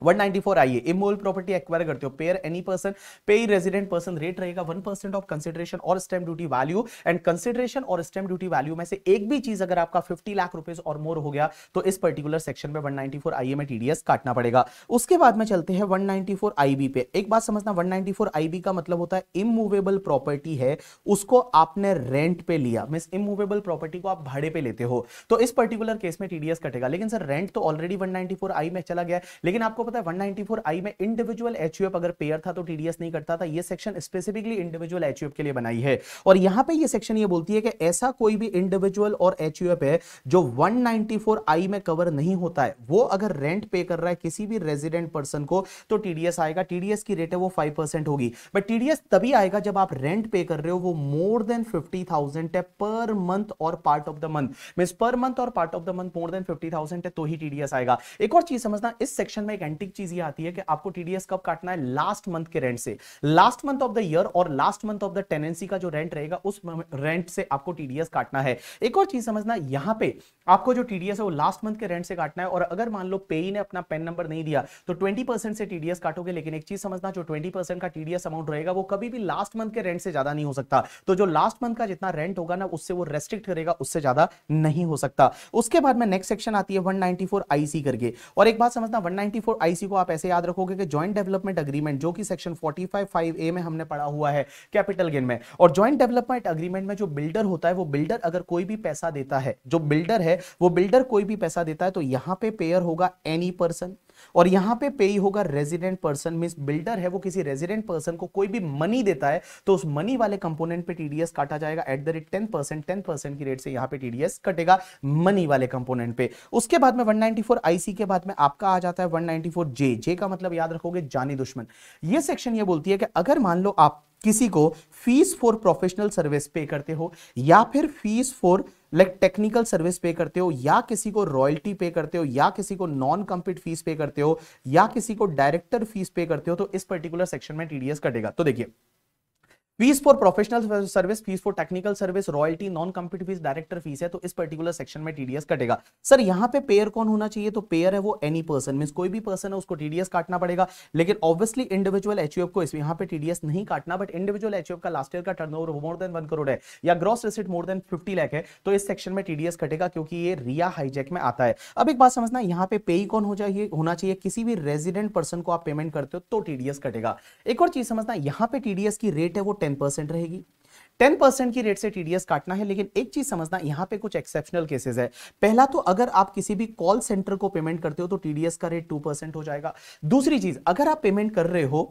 194 आइए इमोल प्रॉपर्टी एक्वायर करते हो payer any person payee resident person rate रहेगा 1% ऑफ कंसिडरेशन और stamp duty value and consideration और स्टैम्प ड्यूटी वैल्यू में से एक भी चीज अगर आपका 50 लाख रुपीज और मोर हो गया तो इस पर्टिकुलर सेक्शन में 194 आईए में टीडीएस काटना पड़ेगा उसके बाद में चलते हैं वन नाइनटी पे एक बात समझना वन नाइनटी का मतलब होता है इमूवेबल प्रॉपर्टी है उसको आपने रेंट पे लिया मीन इमूवेबल प्रॉपर्टी को आप भाड़े पे लेते हो तो इस पर्टिकुलर केस में टीडीएस कटेगा लेकिन सर रेंट तो ऑलरेडी वन आई में चला गया लेकिन आपको पता है 194 आई में इंडिविजुअल एचयूएफ अगर पेयर था तो टीडीएस नहीं करता था ये सेक्शन स्पेसिफिकली इंडिविजुअल एचयूएफ के लिए बनाई है और यहां पे ये सेक्शन ये बोलती है कि ऐसा कोई भी इंडिविजुअल और एचयूएफ है जो 194 आई में कवर नहीं होता है वो अगर रेंट पे कर रहा है किसी भी रेजिडेंट पर्सन को तो टीडीएस आएगा टीडीएस की रेट है वो 5% होगी बट टीडीएस तभी आएगा जब आप रेंट पे कर रहे हो वो मोर देन 50000 है पर मंथ और part of the month means per month और part of the month more than 50000 है तो ही टीडीएस आएगा एक और चीज समझना इस सेक्शन में एक रोमांटिक चीज ये आती है कि आपको टीडीएस कब काटना है लास्ट मंथ के रेंट से last month of the year और last month of the tenancy का जो रेंट रहेगा उस रेंट से आपको टीडीएस काटना है एक और चीज समझना यहां पे आपको जो टीडीएस है वो लास्ट मंथ के रेंट से काटना है और अगर मान लो पेई ने अपना पेन नंबर नहीं दिया तो ट्वेंटी से टीडीएस काटोगे लेकिन एक चीज समझना जो ट्वेंटी का टीडीएस अमाउंट रहेगा वो कभी भी लास्ट मंथ के रेंट से ज्यादा नहीं हो सकता तो जो लास्ट मंथ का जितना रेंट होगा ना उससे वो रेस्ट्रिक्ट करेगा उससे ज्यादा नहीं हो सकता उसके बाद में नेक्स्ट सेक्शन आती है 194 आईसी करके और एक बात समझना 194 आईसी को आप ऐसे याद रखोगे कि ज्वाइंट डेवलपमेंट अग्रीमेंट जो कि सेक्शन 45 ए में हमने पढ़ा हुआ है कैपिटल गेन में और ज्वाइंट डेवलपमेंट अग्रीमेंट में जो बिल्डर होता है वो बिल्डर अगर कोई भी पैसा देता है जो बिल्डर है वो बिल्डर कोई भी पैसा देता है तो यहाँ पे पेयर होगा एनी पर्सन और यहां पे पेई होगा रेजिडेंट पर्सन मीन बिल्डर है वो किसी रेजिडेंट पर्सन को कोई भी मनी देता है तो उस मनी वाले कंपोनेंट पे टीडीएस काटा जाएगा at the rate ten percent ten percent की रेट से यहां पे टीडीएस कटेगा मनी वाले कंपोनेंट पे उसके बाद में वन आईसी के बाद में आपका आ जाता है वन जे जे का मतलब याद रखोगे जानी दुश्मन ये सेक्शन ये बोलती है कि अगर मान लो आप किसी को फीस फॉर प्रोफेशनल सर्विस पे करते हो या फिर fees for like technical service पे करते हो या किसी को रॉयल्टी पे करते हो या किसी को नॉन कंपीट फीस पे करते हो या किसी को डायरेक्टर फीस पे करते हो तो इस पर्टिकुलर सेक्शन में टीडीएस कटेगा तो देखिए fees for professional service fees for technical service royalty non competitive fees director fees है तो इस पर्टिकुलर सेक्शन में टीडीएस कटेगा सर यहाँ पे पेयर कौन होना चाहिए तो पेयर है वो एनी पर्सन मीन कोई भी पर्सन है उसको टीडीएस काटना पड़ेगा लेकिन ऑब्वियसली इंडिविजुअल एचयूएफ को इस यहाँ पे टीडीएस नहीं काटना बट इंडिविजुअल एचयूएफ का लास्ट ईयर का turn more than one crore है या gross receipt more than fifty lakh है तो इस सेक्शन में टीडीएस कटेगा क्योंकि ये रिया हाईजेक में आता है अब एक बात समझना यहाँ पे ही कौन हो जाए होना चाहिए किसी भी रेजिडेंट पर्सन को आप पेमेंट करते हो तो टीडीएस कटेगा एक और चीज समझना यहाँ पे टीडीएस की रेट है वो टेन परसेंट रहेगी टेन परसेंट की रेट से टीडीएस काटना है लेकिन एक चीज समझना यहाँ पे कुछ एक्सेप्शनल केसेस है पहला तो अगर आप किसी भी कॉल सेंटर को पेमेंट करते हो तो टीडीएस का रेट टू परसेंट हो जाएगा दूसरी चीज अगर आप पेमेंट कर रहे हो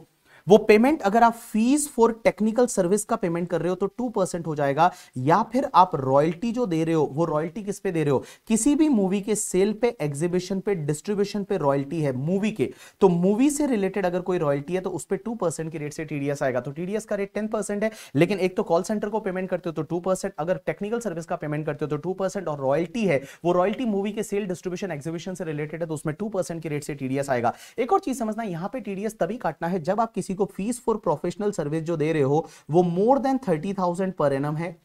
वो पेमेंट अगर आप फीस फॉर टेक्निकल सर्विस का पेमेंट कर रहे हो तो टू परसेंट हो जाएगा या फिर आप रॉयल्टी जो दे रहे हो वो रॉयल्टी किस पे दे रहे हो किसी भी मूवी के सेल पे एग्जीबिशन पे डिस्ट्रीब्यूशन पे रॉयल्टी है मूवी के तो मूवी से रिलेटेड अगर कोई रॉयल्टी है तो उस पर टू परसेंट के रेट से टीडीएस आएगा तो टीडीएस का रेट टेन परसेंट है लेकिन एक तो कॉल सेंटर को पेमेंट करते हो तो टू परसेंट अगर टेक्निकल सर्विस का पेमेंट करते हो तो टू परसेंट और रॉयल्टी है वो रॉयल्टी मूवी के सेल डिस्ट्रीब्यूशन एग्जीबिशन से रिलेटेड है तो उसमें टू परसेंट के रेट से टीडीएस आएगा एक और चीज समझना यहाँ पे टीडीएस तभी काटना है जब आप किसी को फीस फॉर प्रोफेशनल सर्विस जो दे रहे हो वो more than thirty thousand per annum है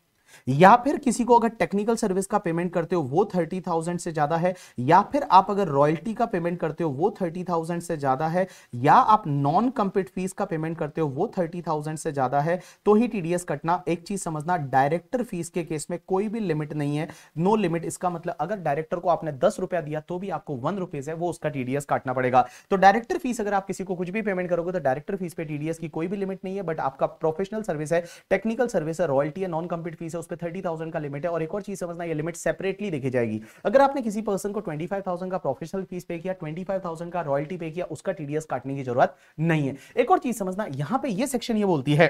या फिर किसी को अगर टेक्निकल सर्विस का पेमेंट करते हो वो थर्टी थाउजेंड से ज्यादा है या फिर आप अगर रॉयल्टी का पेमेंट करते हो वो थर्टी थाउजेंड से ज्यादा है या आप नॉन कंपिट फीस का पेमेंट करते हो वो थर्टी थाउजेंड से ज्यादा है तो ही टीडीएस कटना एक चीज समझना डायरेक्टर फीस के केस में कोई भी लिमिट नहीं है नो no लिमिट इसका मतलब अगर डायरेक्टर को आपने दस रुपया दिया तो भी आपको वन रुपीज है वो उसका टीडीएस काटना पड़ेगा तो डायरेक्टर फीस अगर आप किसी को कुछ भी पेमेंट करोगे तो डायरेक्टर फीस पे टीडीएस की कोई भी लिमिट नहीं है बट आपका प्रोफेशनल सर्विस है टेक्निकल सर्विस है रॉयल्टी है नॉन कंपिट फीस है उस पर थर्टी थाउजेंड का लिमिट है और एक और चीज समझना ये लिमिट सेपरेटली देखी जाएगी अगर आपने किसी पर्सन को ट्वेंटी फाइव थाउजेंड का प्रोफेशनल फीस पे किया ट्वेंटी फाइव थाउजेंड का रॉयल्टी पे किया उसका टीडीएस काटने की जरूरत नहीं है एक और चीज समझना यहाँ पे ये सेक्शन ये बोलती है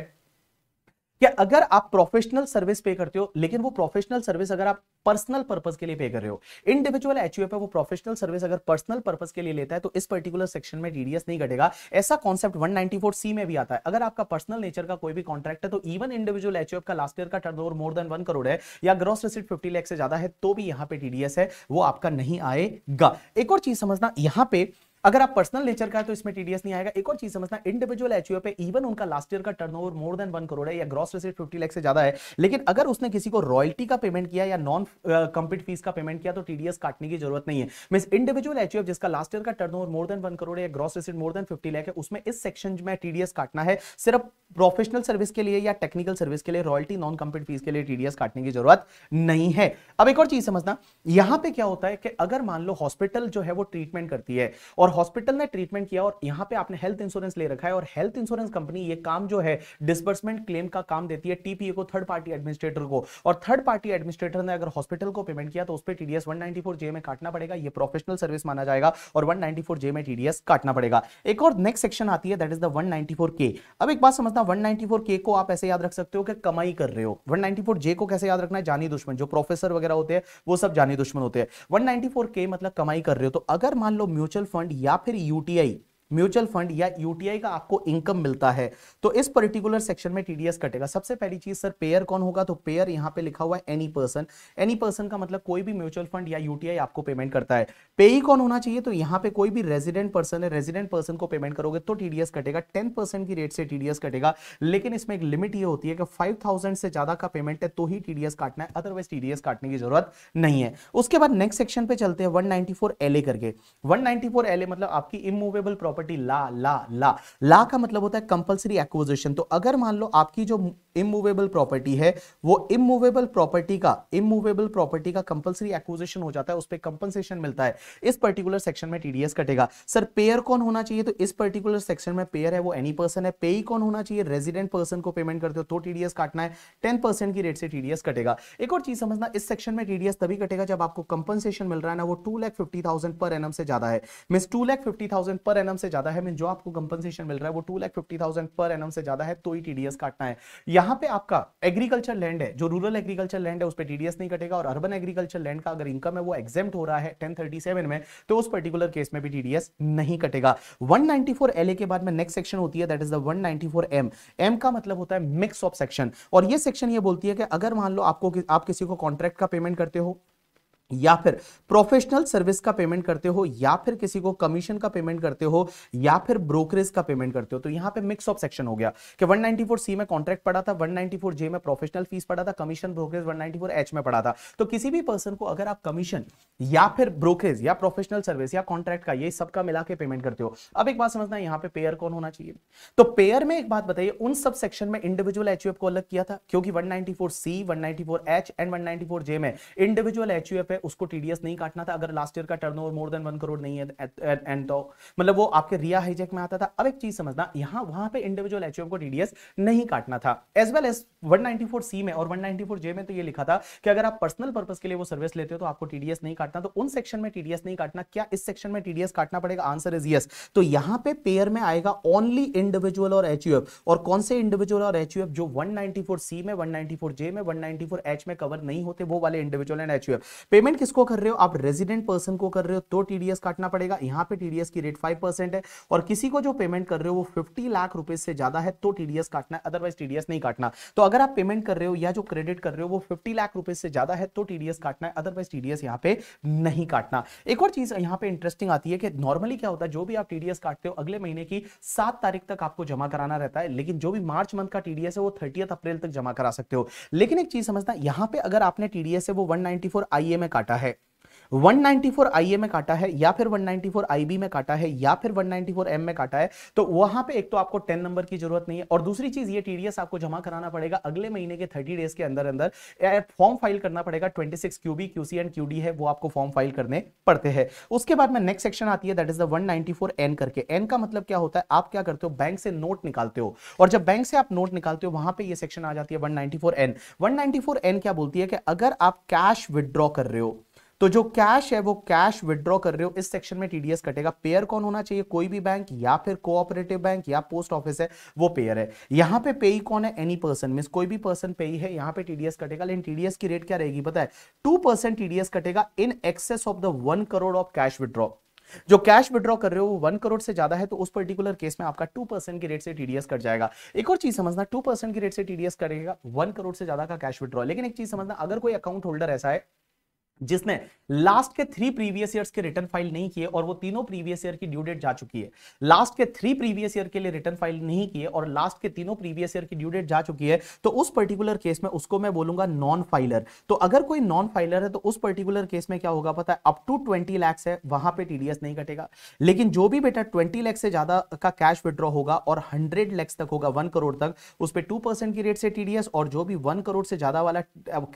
कि अगर आप प्रोफेशनल सर्विस पे करते हो लेकिन वो प्रोफेशनल सर्विस अगर आप पर्सनल पर्पज के लिए पे कर रहे हो इंडिविजुअल एच है वो प्रोफेशनल सर्विस अगर पर्सनल पर्पज के लिए लेता है तो इस पर्टिकुलर सेक्शन में टीडीएस नहीं घटेगा ऐसा कॉन्सेप्ट 194 सी में भी आता है अगर आपका पर्सनल नेचर का कोई भी कॉन्ट्रैक्ट है तो इवन इंडिविजुअल एच का लास्ट ईयर का turn more than one crore है या ग्रॉस रिसिट फिफ्टी लैख से ज्यादा है तो भी यहाँ पे टीडीएस है वो आपका नहीं आएगा एक और चीज समझना यहाँ पे अगर आप पर्सनल नेचर का है तो इसमें टीडीएस नहीं आएगा एक और चीज समझना इंडिविजुअल एचयू पे इवन उनका लास्ट ईयर का turnover more than one crore है या ग्रॉस रिसीट फिफ्टी लाख से ज्यादा है लेकिन अगर उसने किसी को रॉयल्टी का पेमेंट किया या नॉन कंपीट फीस का पेमेंट किया तो टीडीएस काटने की जरूरत नहीं है मीस इंडिविजुअल एचयू जिसका लास्ट ईयर का turn more than one crore या gross receipt more than fifty lakh है उसमें इस सेक्शन में टीडीएस काटना है सिर्फ प्रोफेशनल सर्विस के लिए या टेक्निकल सर्विस के लिए रॉयल्टी नॉन कंपीट फीस के लिए टीडीएस काटने की जरूरत नहीं है अब एक और चीज समझना यहां पर क्या होता है कि अगर मान लो हॉस्पिटल जो है वो ट्रीटमेंट करती है और हॉस्पिटल ने ट्रीटमेंट किया और यहां पे आपने हेल्थ इंश्योरेंस ले रखा है और हेल्थ इंश्योरेंस कंपनी ये काम जो है डिसबर्समेंट क्लेम का काम देती है टीपीए को थर्ड पार्टी एडमिनिस्ट्रेटर को और थर्ड पार्टी एडमिनिस्ट्रेटर ने अगर हॉस्पिटल को पेमेंट किया तो उस पर टीडीएस वन जे में काटना पड़ेगा यह प्रोफेशनल सर्विस माना जाएगा और वन जे में टीडीएस काटना पड़ेगा एक और नेक्स्ट सेक्शन आती है दैट इज द वन के अब एक बात समझना वन के को आप ऐसे याद रख सकते हो कि कमाई कर रहे हो वन जे को कैसे याद रखना है जानी दुश्मन जो प्रोफेसर वगैरह होते हैं वो सब जानी दुश्मन होते हैं वन के मतलब कमाई कर रहे हो तो अगर मान लो म्यूचुअल फंड या फिर यूटीआई म्यूचुअल फंड या यूटीआई का आपको इनकम मिलता है तो इस पर्टिकुलर सेक्शन में टीडीएस कटेगा सबसे पहली चीज सर पेयर कौन होगा तो पेयर यहाँ पे लिखा हुआ है एनी पर्सन एनी पर्सन का मतलब कोई भी म्यूचुअल फंड या यूटीआई आपको पेमेंट करता है पे ही कौन होना चाहिए तो यहाँ पे कोई भी रेजिडेंट पर्सन है रेजिडेंट पर्सन को पेमेंट करोगे तो टीडीएस कटेगा टेन परसेंट की रेट से टीडीएस कटेगा लेकिन इसमें एक लिमिट ये होती है कि फाइव थाउजेंड से ज्यादा का पेमेंट है तो ही टीडीएस काटना है अदरवाइज टीडीएस काटने की जरूरत नहीं है उसके बाद नेक्स्ट सेक्शन पे चलते हैं वन नाइनटी करके वन नाइनटी एल मतलब आपकी इमूवेबल प्रॉपर्टी प्रॉपर्टी ला ला ला ला का मतलब होता है कंपलसरी एक्विजिशन तो अगर मान लो आपकी जो इमूवेबल प्रॉपर्टी है वो इमूवेबल प्रॉपर्टी का इमूवेबल प्रॉपर्टी का कंपलसरी एक्विजिशन हो जाता है उस पर कंपनसेशन मिलता है इस पर्टिकुलर सेक्शन में टीडीएस कटेगा सर पेयर कौन होना चाहिए तो इस पर्टिकुलर सेक्शन में पेयर है वो एनी पर्सन है पे कौन होना चाहिए रेजिडेंट पर्सन को पेमेंट करते हो तो टीडीएस काटना है टेन की रेट से टीडीएस कटेगा एक और चीज समझना इस सेक्शन में टीडीएस तभी कटेगा जब आपको कंपनसेशन मिल रहा है ना वो two lakh fifty thousand per annum से ज्यादा है mean two lakh fifty thousand per annum से ज्यादा है मीन जो आपको कंपनसेशन मिल रहा है वो two lakh fifty thousand per annum से ज्यादा है तो ही टीडीएस काटना है यहाँ पे आपका एग्रीकल्चर लैंड है जो रूरल एग्रीकल्चर लैंड है उस पर टीडीएस नहीं कटेगा और अर्बन एग्रीकल्चर लैंड का अगर इनकम है वो एक्जेम हो रहा है टेन थर्टी सेवन में तो उस पर्टिकुलर केस में भी टीडीएस नहीं कटेगा one ninety four L A के बाद में नेक्स्ट सेक्शन होती है that is the one ninety four M M का मतलब होता है मिक्स ऑफ सेक्शन और ये सेक्शन ये बोलती है कि अगर मान लो आपको आप किसी को कॉन्ट्रैक्ट का पेमेंट करते हो या फिर प्रोफेशनल सर्विस का पेमेंट करते हो या फिर किसी को कमीशन का पेमेंट करते हो या फिर ब्रोकरेज का पेमेंट करते हो तो यहाँ पे मिक्स ऑफ सेक्शन हो गया कि 194 सी में कॉन्ट्रैक्ट पड़ा था 194 जे में प्रोफेशनल फीस पड़ा था कमीशन ब्रोकरेज 194 एच में पड़ा था तो किसी भी पर्सन को अगर आप कमीशन या फिर ब्रोकरेज या प्रोफेशनल सर्विस या कॉन्ट्रैक्ट का ये सबका मिला के पेमेंट करते हो अब एक बात समझना यहाँ पे पेयर कौन होना चाहिए तो पेयर में एक बात बताइए उन सब सेक्शन में इंडिविजुअल एच को अलग किया था क्योंकि one C one H and one J में इंडिविजुअल एच है उसको टीडीएस नहीं काटना था अगर लास्ट ईयर का turn more than one crore नहीं है एंड तो मतलब वो आपके रिया हाईजेक में आता था अब एक चीज समझना यहाँ वहां पे इंडिविजुअल एच को टीडीएस नहीं काटना था as well as one C में और वन जे में तो ये लिखा था कि अगर आप पर्सनल पर्पज के लिए वो सर्विस लेते हो तो आपको टीडीएस नहीं काटना तो उन सेक्शन में टीडीएस नहीं काटना क्या इस सेक्शन में टीडीएस काटना पड़ेगा आंसर इज यस तो यहाँ पे पेयर में आएगा ओनली इंडिविजुअल और एच और कौन से इंडिविजुअल और एच जो 194 सी में 194 जे में 194 एच में कवर नहीं होते वो वाले individual and H payment payment किसको कर रहे हो आप रेजिडेंट पर्सन को कर रहे हो तो टीडीएस काटना पड़ेगा यहां पे टीडीएस की रेट फाइव परसेंट है और किसी को जो पेमेंट कर रहे हो वो फिफ्टी लाख रुपए से ज्यादा है तो टीडीएस काटना है अदरवाइज टीडीएस नहीं काटना तो अगर आप पेमेंट कर रहे हो या जो क्रेडिट कर रहे हो वो फिफ्टी लाख रुपए से ज्यादा है तो टीडीएस काटना है अदरवाइज टीडीएस यहाँ पे नहीं काटना एक और चीज यहाँ पे इंटरेस्टिंग आती है कि नॉर्मली क्या होता है जो भी आप टीडीएस काटते हो अगले महीने की सात तारीख तक आपको जमा कराना रहता है लेकिन जो भी मार्च मंथ का टीडीएस है वो थर्टियथ अप्रैल तक जमा करा सकते हो लेकिन एक चीज समझना यहाँ पे अगर आपने टीडीएस है वो वन नाइनटी फोर आई काटा है 194 आईए में काटा है या फिर 194 आईबी में काटा है या फिर 194 एम में काटा है तो वहां पे एक तो आपको 10 नंबर की जरूरत नहीं है और दूसरी चीज ये टीडीएस आपको जमा कराना पड़ेगा अगले महीने के 30 डेज के अंदर अंदर फॉर्म फाइल करना पड़ेगा 26 क्यूबी क्यूसी एंड क्यूडी है वो आपको फॉर्म फाइल करने पड़ते हैं उसके बाद में नेक्स्ट सेक्शन आती है दैट इज द 194 एन करके एन का मतलब क्या होता है आप क्या करते हो बैंक से नोट निकालते हो और जब बैंक से आप नोट निकालते हो वहां पे ये सेक्शन आ जाती है 194 एन 194 क्या बोलती है कि अगर आप कैश विदड्रॉ कर रहे हो तो जो कैश है वो कैश विद्रॉ कर रहे हो इस सेक्शन में टीडीएस कटेगा पेयर कौन होना चाहिए कोई भी बैंक या फिर कोऑपरेटिव बैंक या पोस्ट ऑफिस है वो पेयर है यहां पे पेई कौन है एनी पर्सन मीन कोई भी पर्सन पेई है यहां पे टीडीएस कटेगा लेकिन टीडीएस की रेट क्या रहेगी पता है टू परसेंट टीडीएस कटेगा in excess of the one crore of cash withdraw जो कैश विड्रॉ कर रहे हो वो वन करोड़ से ज्यादा है तो उस पर्टिकुलर केस में आपका टू परसेंट की रेट से टीडीएस कट जाएगा एक और चीज समझना टू परसेंट की रेट से टीडीएस करेगा वन करोड़ से ज्यादा का कैश विड्रॉ लेकिन एक चीज समझना अगर कोई अकाउंट होल्डर ऐसा है जिसने लास्ट के थ्री प्रीवियस ईयर्स के रिटर्न फाइल नहीं किए और वो तीनों प्रीवियस ईयर की ड्यू डेट जा चुकी है लास्ट के थ्री प्रीवियस ईयर के लिए रिटर्न फाइल नहीं किए और लास्ट के तीनों प्रीवियस ईयर की ड्यू डेट जा चुकी है तो उस पर्टिकुलर केस में उसको मैं बोलूंगा नॉन फाइलर तो अगर कोई नॉन फाइलर है तो उस पर्टिकुलर केस में क्या होगा पता है अप टू ट्वेंटी लैक्स है वहां पर टीडीएस नहीं कटेगा लेकिन जो भी बेटा ट्वेंटी लैक्स से ज्यादा का कैश विड्रॉ होगा और हंड्रेड लैक्स तक होगा वन करोड़ तक उस पर टू की रेट से टीडीएस और जो भी वन करोड़ से ज्यादा वाला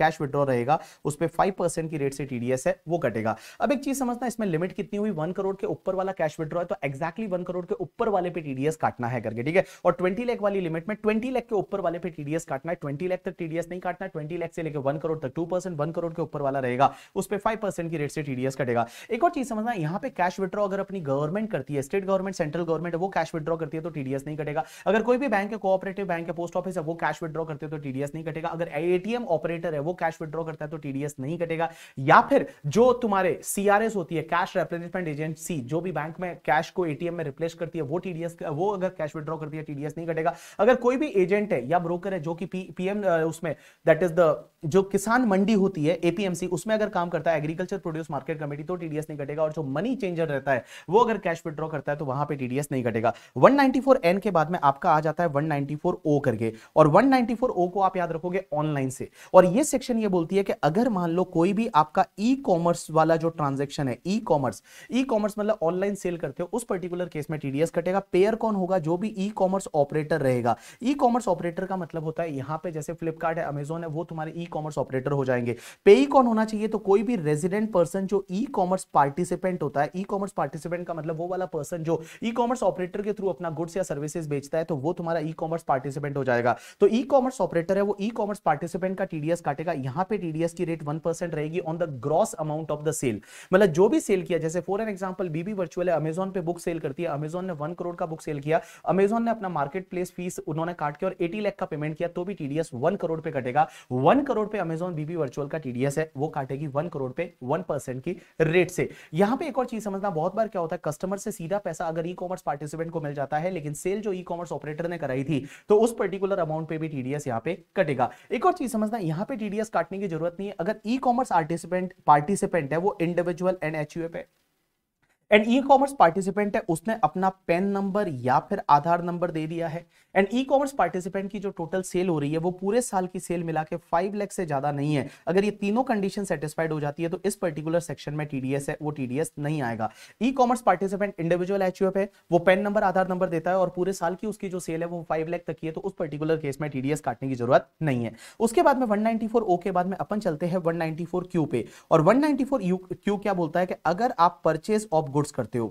कैश विड्रॉ रहेगा उस पर फाइव की रेट से टीडीएस है वो कटेगा अब एक चीज समझना इसमें लिमिट कितनी हुई वन करोड़ के ऊपर वाला कैश विड्रॉ है तो एक्जैक्टली वन करोड़ के ऊपर वाले पे टीडीएस काटना है करके ठीक है और ट्वेंटी लैख वाली लिमिट में ट्वेंटी लैख के ऊपर वाले पे टीडीएस काटना है ट्वेंटी लैख तक टीडीएस नहीं काटना ट्वेंटी लैख से लेकर वन करोड़ तक टू परसेंट वन करोड़ के ऊपर वाला रहेगा उस पर फाइव परसेंट की रेट से टीडीएस कटेगा एक और चीज समझना यहाँ पे कैश विड्रॉ अगर अपनी गवर्नमेंट करती है स्टेट गवर्नमेंट सेंट्रल गवर्नमेंट वो कैश विड्रॉ करती है तो टीडीएस नहीं कटेगा अगर कोई भी बैंक है कोऑपरेटिव बैंक है पोस्ट ऑफिस है वो कैश विड्रॉ करते हैं तो टीडीएस नहीं कटेगा अगर एटीएम ऑपरेटर है वो कैश विड्रॉ करता है तो टीडीएस नहीं कटेगा या फिर जो तुम्हारे सीआरएस होती है कैश रिप्लेसमेंट एजेंसी जो भी बैंक में कैश को एटीएम में रिप्लेस करती है वो टीडीएस वो अगर कैश विड्रॉ करती है टीडीएस नहीं कटेगा अगर कोई भी एजेंट है या ब्रोकर है जो कि पीएम उसमें दैट इज द जो किसान मंडी होती है एपीएमसी उसमें अगर काम करता है एग्रीकल्चर प्रोड्यूस मार्केट कमेटी तो टीडीएस नहीं कटेगा और जो मनी चेंजर रहता है वो अगर कैश विड्रॉ करता है तो वहां पर टीडीएस नहीं कटेगा वन एन के बाद में आपका आ जाता है वन ओ करके और वन ओ को आप याद रखोगे ऑनलाइन से और ये सेक्शन ये बोलती है कि अगर मान लो कोई भी आप आपका ई कॉमर्स वाला जो ट्रांजेक्शन है ई कॉमर्स ई कॉमर्स मतलब ऑनलाइन सेल करते हो उस पर्टिकुलर केस में टीडीएस कटेगा पेयर कौन होगा जो भी ई कॉमर्स ऑपरेटर रहेगा ई कॉमर्स ऑपरेटर का मतलब होता है यहां पे जैसे फ्लिपकार्ट है अमेजोन है वो तुम्हारे ई कॉमर्स ऑपरेटर हो जाएंगे पे ई कौन होना चाहिए तो कोई भी रेजिडेंट पर्सन जो ई कॉमर्स पार्टिसिपेंट होता है ई कॉमर्स पार्टिसिपेंट का मतलब वो वाला पर्सन जो ई कॉमर्स ऑपरेटर के थ्रू अपना गुड्स या सर्विसेज बेचता है तो वो तुम्हारा ई कॉमर्स पार्टिसिपेंट हो जाएगा तो ई कॉमर्स ऑपरेटर है वो ई कॉमर्स पार्टिसिपेंट का टीडीएस काटेगा यहां पे टीडीएस की रेट वन रहेगी on on the gross amount of the sale मतलब जो भी सेल किया जैसे for an example BB virtual है अमेजोन पे बुक सेल करती है अमेजोन ने वन करोड़ का बुक सेल किया अमेजोन ने अपना मार्केट प्लेस फीस उन्होंने काट के और एटी लैख का पेमेंट किया तो भी टीडीएस वन करोड़ पे कटेगा वन करोड़ पे अमेजोन बीबी वर्चुअल का टीडीएस है वो काटेगी वन करोड़ पे वन परसेंट की रेट से यहां पे एक और चीज समझना बहुत बार क्या होता है कस्टमर से सीधा पैसा अगर ई कॉमर्स पार्टिसिपेंट को मिल जाता है लेकिन सेल जो ई कॉमर्स ऑपरेटर ने कराई थी तो उस पर्टिकुलर अमाउंट पे भी टीडीएस यहाँ पे कटेगा एक और चीज समझना यहाँ पे टीडीएस काटने की जरूरत नहीं है अगर e commerce artist participant participant है वो इंडिविजुअल एंड एच पे एंड ई कॉमर्स पार्टिसिपेंट है उसने अपना पेन नंबर या फिर आधार नंबर दे दिया है एंड ई कॉमर्स पार्टिसिपेंट की जो टोटल सेल हो रही है वो पूरे साल की सेल मिला के फाइव लैख से ज्यादा नहीं है अगर ये तीनों कंडीशन सेटिस्फाइड हो जाती है तो इस पर्टिकुलर सेक्शन में टीडीएस है वो टीडीएस नहीं आएगा e commerce participant individual H है वो पेन नंबर आधार नंबर देता है और पूरे साल की उसकी जो सेल है वो फाइव लैख तक की है तो उस पर्टिकुलर केस में टीडीएस काटने की जरूरत नहीं है उसके बाद में वन ओ के बाद में अपन चलते हैं वन क्यू पे और वन क्यू क्या बोलता है कि अगर आप परचेज ऑफ गुड्स करते हो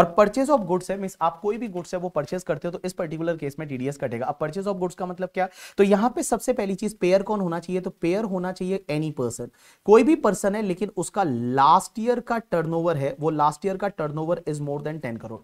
और परचेज ऑफ गुड्स है मीन आप कोई भी गुड्स है वो परचेज करते हो तो इस पर्टिकुलर केस में टीडीएस कटेगा अब परचेज ऑफ गुड्स का मतलब क्या तो यहाँ पे सबसे पहली चीज पेयर कौन होना चाहिए तो पेयर होना चाहिए एनी पर्सन कोई भी पर्सन है लेकिन उसका लास्ट ईयर का टर्नओवर है वो लास्ट ईयर का turnover is more than ten crore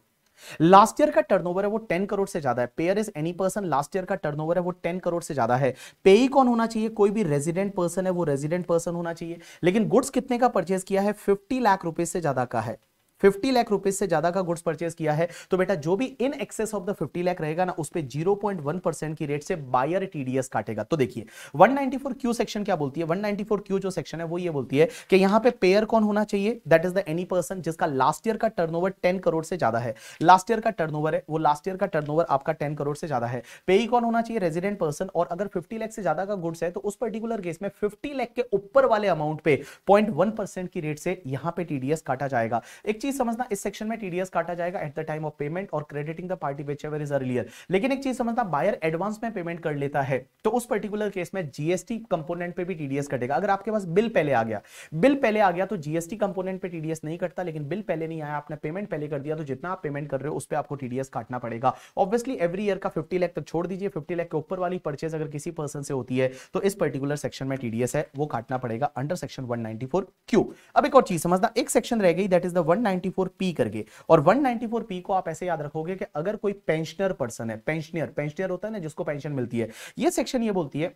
last year का टर्नओवर है वो 10 करोड़ से ज्यादा है payer is any person last year का टर्नओवर है वो 10 करोड़ से ज्यादा है पेई कौन होना चाहिए कोई भी रेजिडेंट पर्सन है वो रेजिडेंट पर्सन होना चाहिए लेकिन गुड्स कितने का परचेज किया है 50 लाख रुपए से ज्यादा का है 50 लाख रुपीज से ज्यादा का गुड्स परचेज किया है तो बेटा जो भी in excess of the 50 lakh रहेगा ना उस पर जीरो परसेंट की रेट से बायर टीडीएस काटेगा तो देखिए 194 क्यू सेक्शन क्या बोलती है 194 क्यू जो सेक्शन है वो ये बोलती है कि यहाँ पे पेयर कौन होना चाहिए that is the any person जिसका लास्ट ईयर का टर्न 10 करोड़ से ज्यादा है लास्ट ईयर का टर्न है वो लास्ट ईयर का टर्न आपका टेन करोड़ से ज्यादा है पे कौन होना चाहिए रेजिडेंट पर्सन और अगर फिफ्टी लैख से ज्यादा का गुड्स है तो उस पर्टिकुलर केस में फिफ्टी लैख के ऊपर वाले अमाउंट पे पॉइंट की रेट से यहां पे टीडीएस काटा जाएगा एक चीज चीज समझना इस सेक्शन में टीडीएस काटा जाएगा at the time of payment और crediting the party whichever is earlier लेकिन एक चीज समझना बायर एडवांस में पेमेंट कर लेता है तो उस पर्टिकुलर केस में जीएसटी कंपोनेंट पे भी टीडीएस कटेगा अगर आपके पास बिल पहले आ गया बिल पहले आ गया तो जीएसटी कंपोनेंट पे टीडीएस नहीं कटता लेकिन बिल पहले नहीं आया आपने पेमेंट पहले कर दिया तो जितना आप पेमेंट कर रहे हो उस पर आपको टीडीएस काटना पड़ेगा ऑब्वियसली एवरी ईयर का फिफ्टी लैख तक छोड़ दीजिए फिफ्टी लैख के ऊपर वाली परचेज अगर किसी पर्सन से होती है तो इस पर्टिकुलर सेक्शन में टीडीएस है वो काटना पड़ेगा अंडर सेक्शन वन क्यू अब एक और चीज समझना एक सेक्शन रह गई that is the one 194p करके और 194p को आप ऐसे याद रखोगे कि अगर कोई पेंशनर पर्सन है पेंशनर पेंशनर होता है ना जिसको पेंशन मिलती है ये सेक्शन ये बोलती है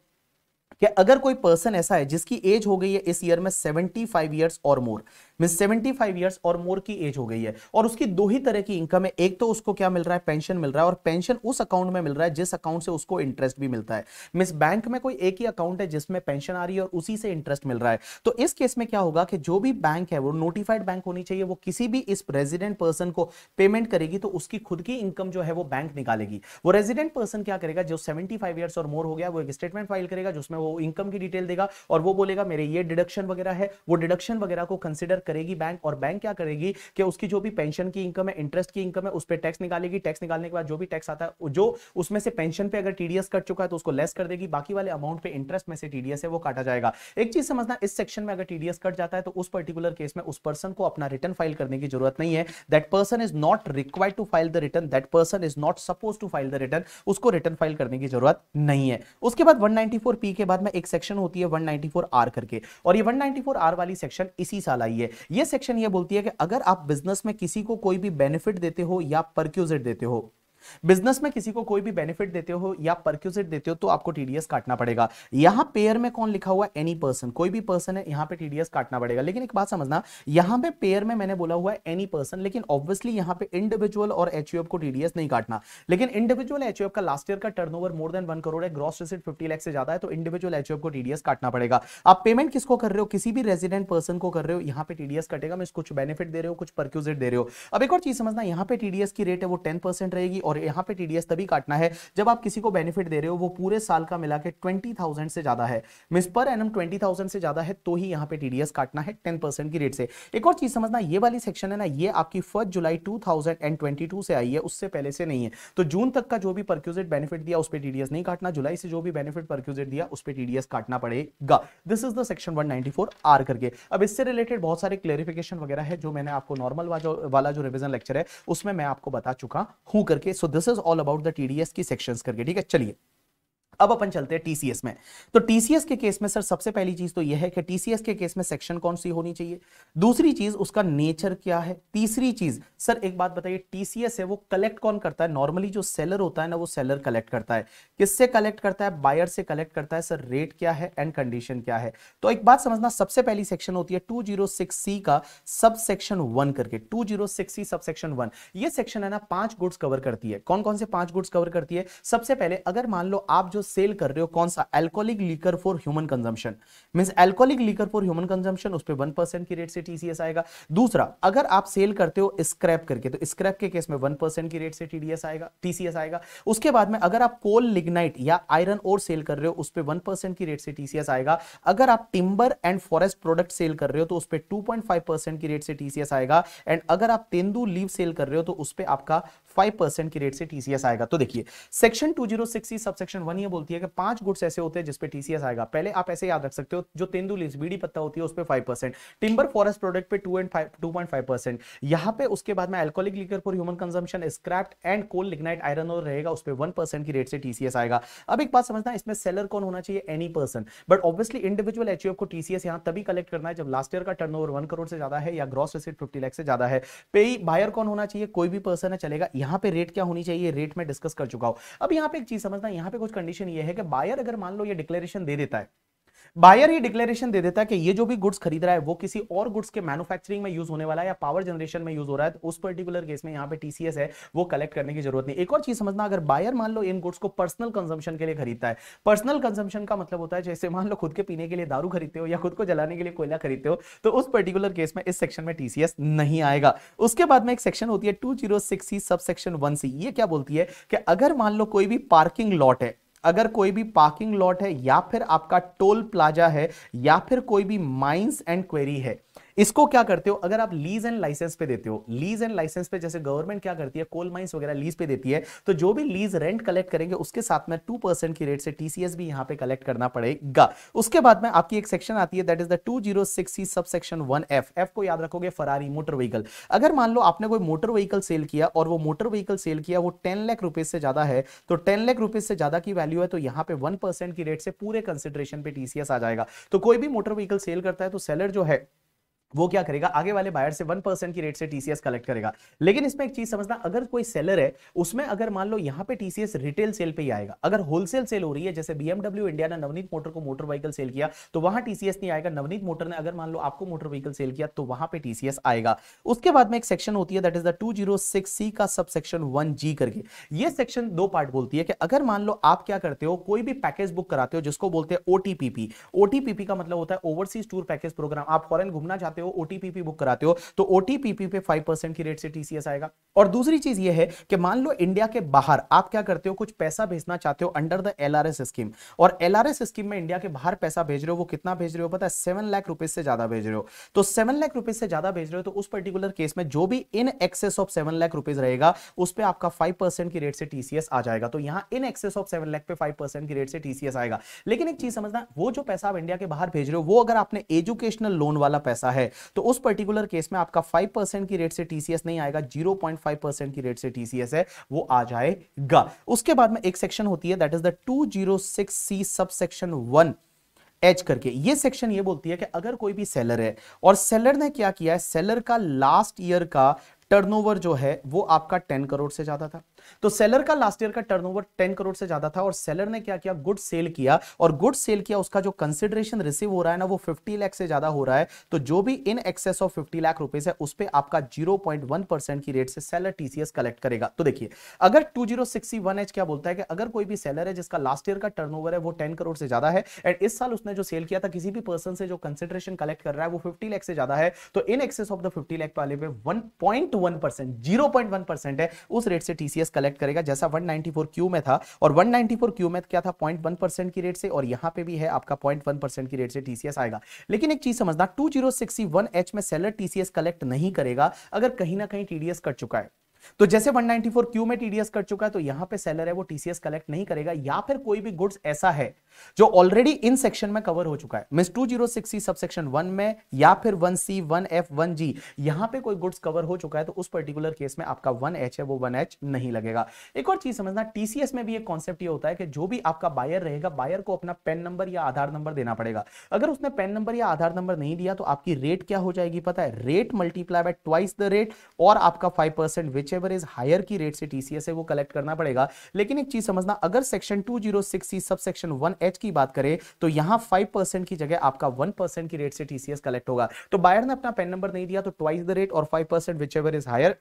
कि अगर कोई पर्सन ऐसा है जिसकी एज हो गई है इस ईयर में 75 फाइव और मोर मीन फाइव ईयर्स और मोर की एज हो गई है और उसकी दो ही तरह की इनकम है एक तो उसको क्या मिल रहा है पेंशन मिल रहा है और पेंशन उस अकाउंट में मिल रहा है जिस अकाउंट से उसको इंटरेस्ट भी मिलता है मिस बैंक में कोई एक ही अकाउंट है जिसमें पेंशन आ रही है और उसी से इंटरेस्ट मिल रहा है तो इस केस में क्या होगा कि जो भी बैंक है वो नोटिफाइड बैंक होनी चाहिए वो किसी भी इस रेजिडेंट पर्सन को पेमेंट करेगी तो उसकी खुद की इनकम जो है वो बैंक निकालेगी वो रेजिडेंट पर्सन क्या करेगा जो सेवेंटी फाइव और मोर हो गया वो एक स्टेटमेंट फाइल करेगा जिसमें वो इनकम की डिटेल देगा और वो बोलेगा मेरे ये डिडक्शन वगैरह है वो डिडक्शन वगैरह को कंसिडर करेगी बैंक और बैंक क्या करेगी कि उसकी जो भी पेंशन की इनकम है इंटरेस्ट की इनकम है उस पर टैक्स निकालेगी टैक्स निकालने के बाद जो भी टैक्स आता है जो उसमें से पेंशन पे अगर टीडीएस कट चुका है तो उसको लेस कर देगी बाकी वाले अमाउंट पे इंटरेस्ट में से टीडीएस है वो काटा जाएगा एक चीज समझना इस सेक्शन में अगर टीडीएस कट जाता है तो उस पर्टिकुलर केस में उस पर्सन को अपना रिटर्न फाइल करने की जरूरत नहीं है that person is not required to file the return that person is not suppose to file the return उसको रिटर्न फाइल करने की जरूरत नहीं है उसके बाद 194 पी के बाद में एक सेक्शन होती है 194 आर करके और ये 194 आर वाली सेक्शन इसी साल आई है ये सेक्शन ये बोलती है कि अगर आप बिजनेस में किसी को कोई भी बेनिफिट देते हो या परक्यूजिट देते हो बिजनेस में किसी को कोई भी बेनिफिट देते हो या परक्यूसिट देते हो तो आपको टीडीएस काटना पड़ेगा यहां पेयर में कौन लिखा हुआ एनी पर्सन कोई भी पर्सन है यहां पे टीडीएस काटना पड़ेगा लेकिन एक बात समझना यहां पे पेयर में मैंने बोला हुआ है एनी पर्सन लेकिन ऑब्वियसली यहां पे इंडिविजुअल और एच को टीडीएस नहीं काटना लेकिन इंडिविजुअल एच का लास्ट ईयर का turn more than one crore है ग्रॉस रिसिट फिफ्टी लैख से ज्यादा है तो इंडिविजुअल एच को टीडीएस काटना पड़ेगा आप पेमेंट किसको कर रहे हो किसी भी रेजिडेंट पर्सन को कर रहे हो यहां पे टीडीएस कटेगा मैं कुछ बेनिफिट दे रहे हो कुछ परक्यूजिट दे रहे हो अब एक और चीज समझना यहां पे टीडीएस की रेट है वो टेन रहेगी और और यहाँ पे टीडीएस तभी काटना है जब आप किसी को बेनिफिट दे रहे हो वो पूरे साल का मिला के ट्वेंटी थाउजेंड से ज्यादा है miss per annum twenty thousand से ज्यादा है तो ही यहाँ पे टीडीएस काटना है टेन परसेंट की रेट से एक और चीज समझना ये वाली सेक्शन है ना ये आपकी first July two thousand and twenty two से आई है उससे पहले से नहीं है तो जून तक का जो भी परक्यूजेट बेनिफिट दिया उस पर टीडीएस नहीं काटना जुलाई से जो भी बेनिफिट परक्यूजेट दिया उस पर टीडीएस काटना पड़ेगा this is the section one R करके अब इससे रिलेटेड बहुत सारे क्लेरिफिकेशन वगैरह है जो मैंने आपको नॉर्मल वाला जो रिविजन लेक्चर है उसमें मैं आपको बता चुका हूं करके so so this is all about the TDS की सेक्शंस करके ठीक है चलिए अब अपन चलते हैं टीसीएस में तो टीसीएस के केस में सर सबसे पहली चीज तो यह है कि टीसीएस के केस में सेक्शन कौन सी होनी चाहिए दूसरी चीज उसका नेचर क्या है तीसरी चीज सर एक बात बताइए टीसीएस है वो कलेक्ट कौन करता है नॉर्मली जो सेलर होता है ना वो सेलर कलेक्ट करता है किससे कलेक्ट करता है बायर से कलेक्ट करता है सर रेट क्या है एंड कंडीशन क्या है तो एक बात समझना सबसे पहली सेक्शन होती है टू सी का सब सेक्शन वन करके two zero six C sub section one ये सेक्शन है ना पांच गुड्स कवर करती है कौन कौन से पांच गुड्स कवर करती है सबसे पहले अगर मान लो आप जो सेल कर रहे हो कौन सा alcoholic liquor for human consumption mean alcoholic liquor for human consumption उस पर वन परसेंट की रेट से टीसीएस आएगा दूसरा अगर आप सेल करते हो स्क्रैप करके तो स्क्रैप के केस में वन परसेंट की रेट से टीडीएस आएगा टीसीएस आएगा उसके बाद में अगर आप कोल लिग्नाइट या आयरन और सेल कर रहे हो उस पर वन परसेंट की रेट से टीसीएस आएगा अगर आप timber and forest product sale कर रहे हो तो उस पर टू पॉइंट फाइव परसेंट की रेट से टीसीएस आएगा एंड अगर आप तेंदू लीव सेल कर रहे हो तो उस पर आपका फाइव परसेंट की रेट से टीसीएस आएगा तो देखिए section two zero six subsection one ये बोलती है कि पांच गुड्स ऐसे होते हैं जिसपे टीसीएस आएगा पहले आप ऐसे याद रख सकते हो जो तेंदुलिस बीड़ी पत्ता होती है उस पर five percent timber forest product पे two and two point five percent यहाँ पे उसके बाद में alcoholic liquor for human consumption scrapped and coal lignite iron ore रहेगा उस पर वन परसेंट की रेट से टीसीएस आएगा अब एक बात समझना इसमें सेलर कौन होना चाहिए any person but obviously individual HU को टीसीएस यहाँ तभी कलेक्ट करना है जब लास्ट ईयर का टर्न ओवर करोड़ से ज्यादा है या ग्रॉस रिसिट फिफ्टी लैख से ज्यादा है पे बायर कौन होना चाहिए कोई भी पर्सन है चलेगा यहाँ पे रेट क्या होनी चाहिए रेट में डिस्कस कर चुका हूं अब यहाँ पे एक चीज समझना यहाँ पे कुछ कंडीशन डिक्लेरेशन ये है कि बायर अगर मान लो ये डिक्लेरेशन दे देता है बायर ये डिक्लेरेशन दे देता है कि ये जो भी गुड्स खरीद रहा है वो किसी और गुड्स के मैन्युफैक्चरिंग में यूज होने वाला है या पावर जनरेशन में यूज हो रहा है तो उस पर्टिकुलर केस में यहाँ पे टीसीएस है वो कलेक्ट करने की जरूरत नहीं एक और चीज समझना अगर बायर मान लो इन गुड्स को पर्सनल कंजम्पन के लिए खरीदता है पर्सनल कंजम्पन का मतलब होता है जैसे मान लो खुद के पीने के लिए दारू खरीदते हो या खुद को जलाने के लिए कोयला खरीदते हो तो उस पर्टिकुलर केस में इस सेक्शन में टीसीएस नहीं आएगा उसके बाद में एक सेक्शन होती है to zero six C sub section one सी ये क्या बोलती है कि अगर मान लो कोई भी पार्किंग लॉट है अगर कोई भी पार्किंग लॉट है या फिर आपका टोल प्लाजा है या फिर कोई भी माइंस एंड क्वेरी है इसको क्या करते हो अगर आप लीज एंड लाइसेंस पे देते हो लीज एंड लाइसेंस पे जैसे गवर्नमेंट क्या करती है कोल माइंस वगैरह लीज पे देती है तो जो भी लीज रेंट कलेक्ट करेंगे उसके साथ में टू परसेंट की रेट से टीसीएस भी यहां पे कलेक्ट करना पड़ेगा उसके बाद में आपकी एक सेक्शन आती है that is the two zero six sub section one F F को याद रखोगे फरारी मोटर व्हीकल अगर मान लो आपने कोई मोटर व्हीकल सेल किया और वो मोटर व्हीकल सेल किया वो टेन लाख रुपए से ज्यादा है तो टेन लाख रुपए से ज्यादा की वैल्यू है तो यहाँ पे वन परसेंट की रेट से पूरे कंसिडरेशन पे टीसीएस आ जाएगा तो कोई भी मोटर व्हीकल सेल करता है तो सेलर जो है वो क्या करेगा आगे वाले बायर से वन परसेंट की रेट से टीसीएस कलेक्ट करेगा लेकिन इसमें एक चीज समझना अगर कोई सेलर है उसमें अगर मान लो यहाँ पे टीसीएस रिटेल सेल पे ही आएगा अगर होलसेल सेल हो रही है जैसे बीएमडब्ल्यू इंडिया ने नवनीत मोटर को मोटर व्हीकल सेल किया तो वहां टीसीएस नहीं आएगा नवनीत मोटर ने अगर मान लो आपको मोटर व्हीकल सेल किया तो वहां पर टीसीएस आएगा उसके बाद में एक सेक्शन होती है that is the two C का सब सेक्शन वन जी करके ये सेक्शन दो पार्ट बोलती है कि अगर मान लो आप क्या करते हो कोई भी पैकेज बुक कराते हो जिसको बोलते हैं ओटीपीपी ओटीपीपी का मतलब होता है ओवरसीज टूर पैकेज प्रोग्राम आप फॉरन घूमना चाहते हो हो ओटीपी बुक कराते हो तो ओटीपी पे फाइव परसेंट की रेट से टीसीएस आएगा और दूसरी चीज ये है कि मान लो इंडिया के बाहर आप क्या करते हो कुछ पैसा भेजना चाहते हो अंडर द एलआरएस स्कीम और एलआरएस स्कीम में इंडिया के बाहर पैसा भेज रहे हो वो कितना भेज रहे हो पता है सेवन लाख रुपए से ज्यादा भेज रहे हो तो सेवन लाख रुपए से ज्यादा भेज रहे हो तो उस पर्टिकुलर केस में जो भी in excess of seven lakh rupees रहेगा उस पर आपका फाइव परसेंट की रेट से टीसीएस आ जाएगा तो यहाँ in excess of seven lakh पे फाइव परसेंट की रेट से टीसीएस आएगा लेकिन एक चीज समझना वो जो पैसा आप इंडिया के बाहर भेज रहे हो वो अगर आपने एजुकेशनल लोन वाला पैसा है है तो उस पर्टिकुलर केस में आपका 5% की रेट से टीसीएस नहीं आएगा 0.5% की रेट से टीसीएस है वो आ जाएगा उसके बाद में एक सेक्शन होती है that is the 206 C sub section 1 H करके ये सेक्शन ये बोलती है कि अगर कोई भी सेलर है और सेलर ने क्या किया है सेलर का लास्ट ईयर का टर्नओवर जो है वो आपका 10 करोड़ से ज्यादा था तो सेलर का लास्ट ईयर का टर्नओवर 10 करोड़ से ज्यादा था और सेलर ने क्या किया गुड सेल किया और गुड सेल किया उसका जो कंसिडरेशन रिसीव हो रहा है ना वो 50 लाख से ज्यादा हो रहा है तो जो भी इन एक्सेस ऑफ 50 लाख रुपए है उस पर आपका जीरो की रेट से सेलर टीसीएस कलेक्ट करेगा तो देखिए अगर 2061H क्या बोलता है कि अगर कोई भी सेलर है जिसका लास्ट ईयर का टर्न है वो टेन करोड़ से ज्यादा है एंड इस साल उसने जो सेल किया था किसी भी पर्सन से जो कंसिडरेशन कलेक्ट कर रहा है वो फिफ्टी लैख से ज्यादा है तो in excess of the fifty lakh वाले पे वन परसेंट 0.1 परसेंट है उस रेट से टीसीएस कलेक्ट करेगा जैसा 194 क्यू में था और 194 क्यू में क्या था 0.1 परसेंट की रेट से और यहां पे भी है आपका 0.1 परसेंट की रेट से टीसीएस आएगा लेकिन एक चीज समझना टू एच में सेलर टीसीएस कलेक्ट नहीं करेगा अगर कहीं ना कहीं टीडीएस कट चुका है तो जैसे 194 क्यू में टीडीएस कट चुका है तो यहां पे सेलर है वो टीसीएस कलेक्ट नहीं करेगा या फिर कोई भी गुड्स ऐसा है जो ऑलरेडी इन सेक्शन में कवर हो चुका है मिस टू जीरो सिक्स वन में या फिर one C one F one G यहां पे कोई गुड्स कवर हो चुका है तो उस पर्टिकुलर केस में आपका वन एच है वो वन एच नहीं लगेगा एक और चीज समझना टीसीएस में भी एक कॉन्सेप्ट ये होता है कि जो भी आपका बायर रहेगा बायर को अपना पेन नंबर या आधार नंबर देना पड़ेगा अगर उसने पेन नंबर या आधार नंबर नहीं दिया तो आपकी रेट क्या हो जाएगी पता है rate multiply by twice the rate और आपका five percent whichever is higher की रेट से टीसीएस है वो कलेक्ट करना पड़ेगा लेकिन एक चीज समझना अगर section two zero six C sub section one H की बात करें तो यहां फाइव परसेंट की जगह आपका वन परसेंट की रेट से टीसीएस कलेक्ट होगा तो बायर ने अपना पेन नंबर नहीं दिया तो ट्वाइस द रेट और five percent whichever is higher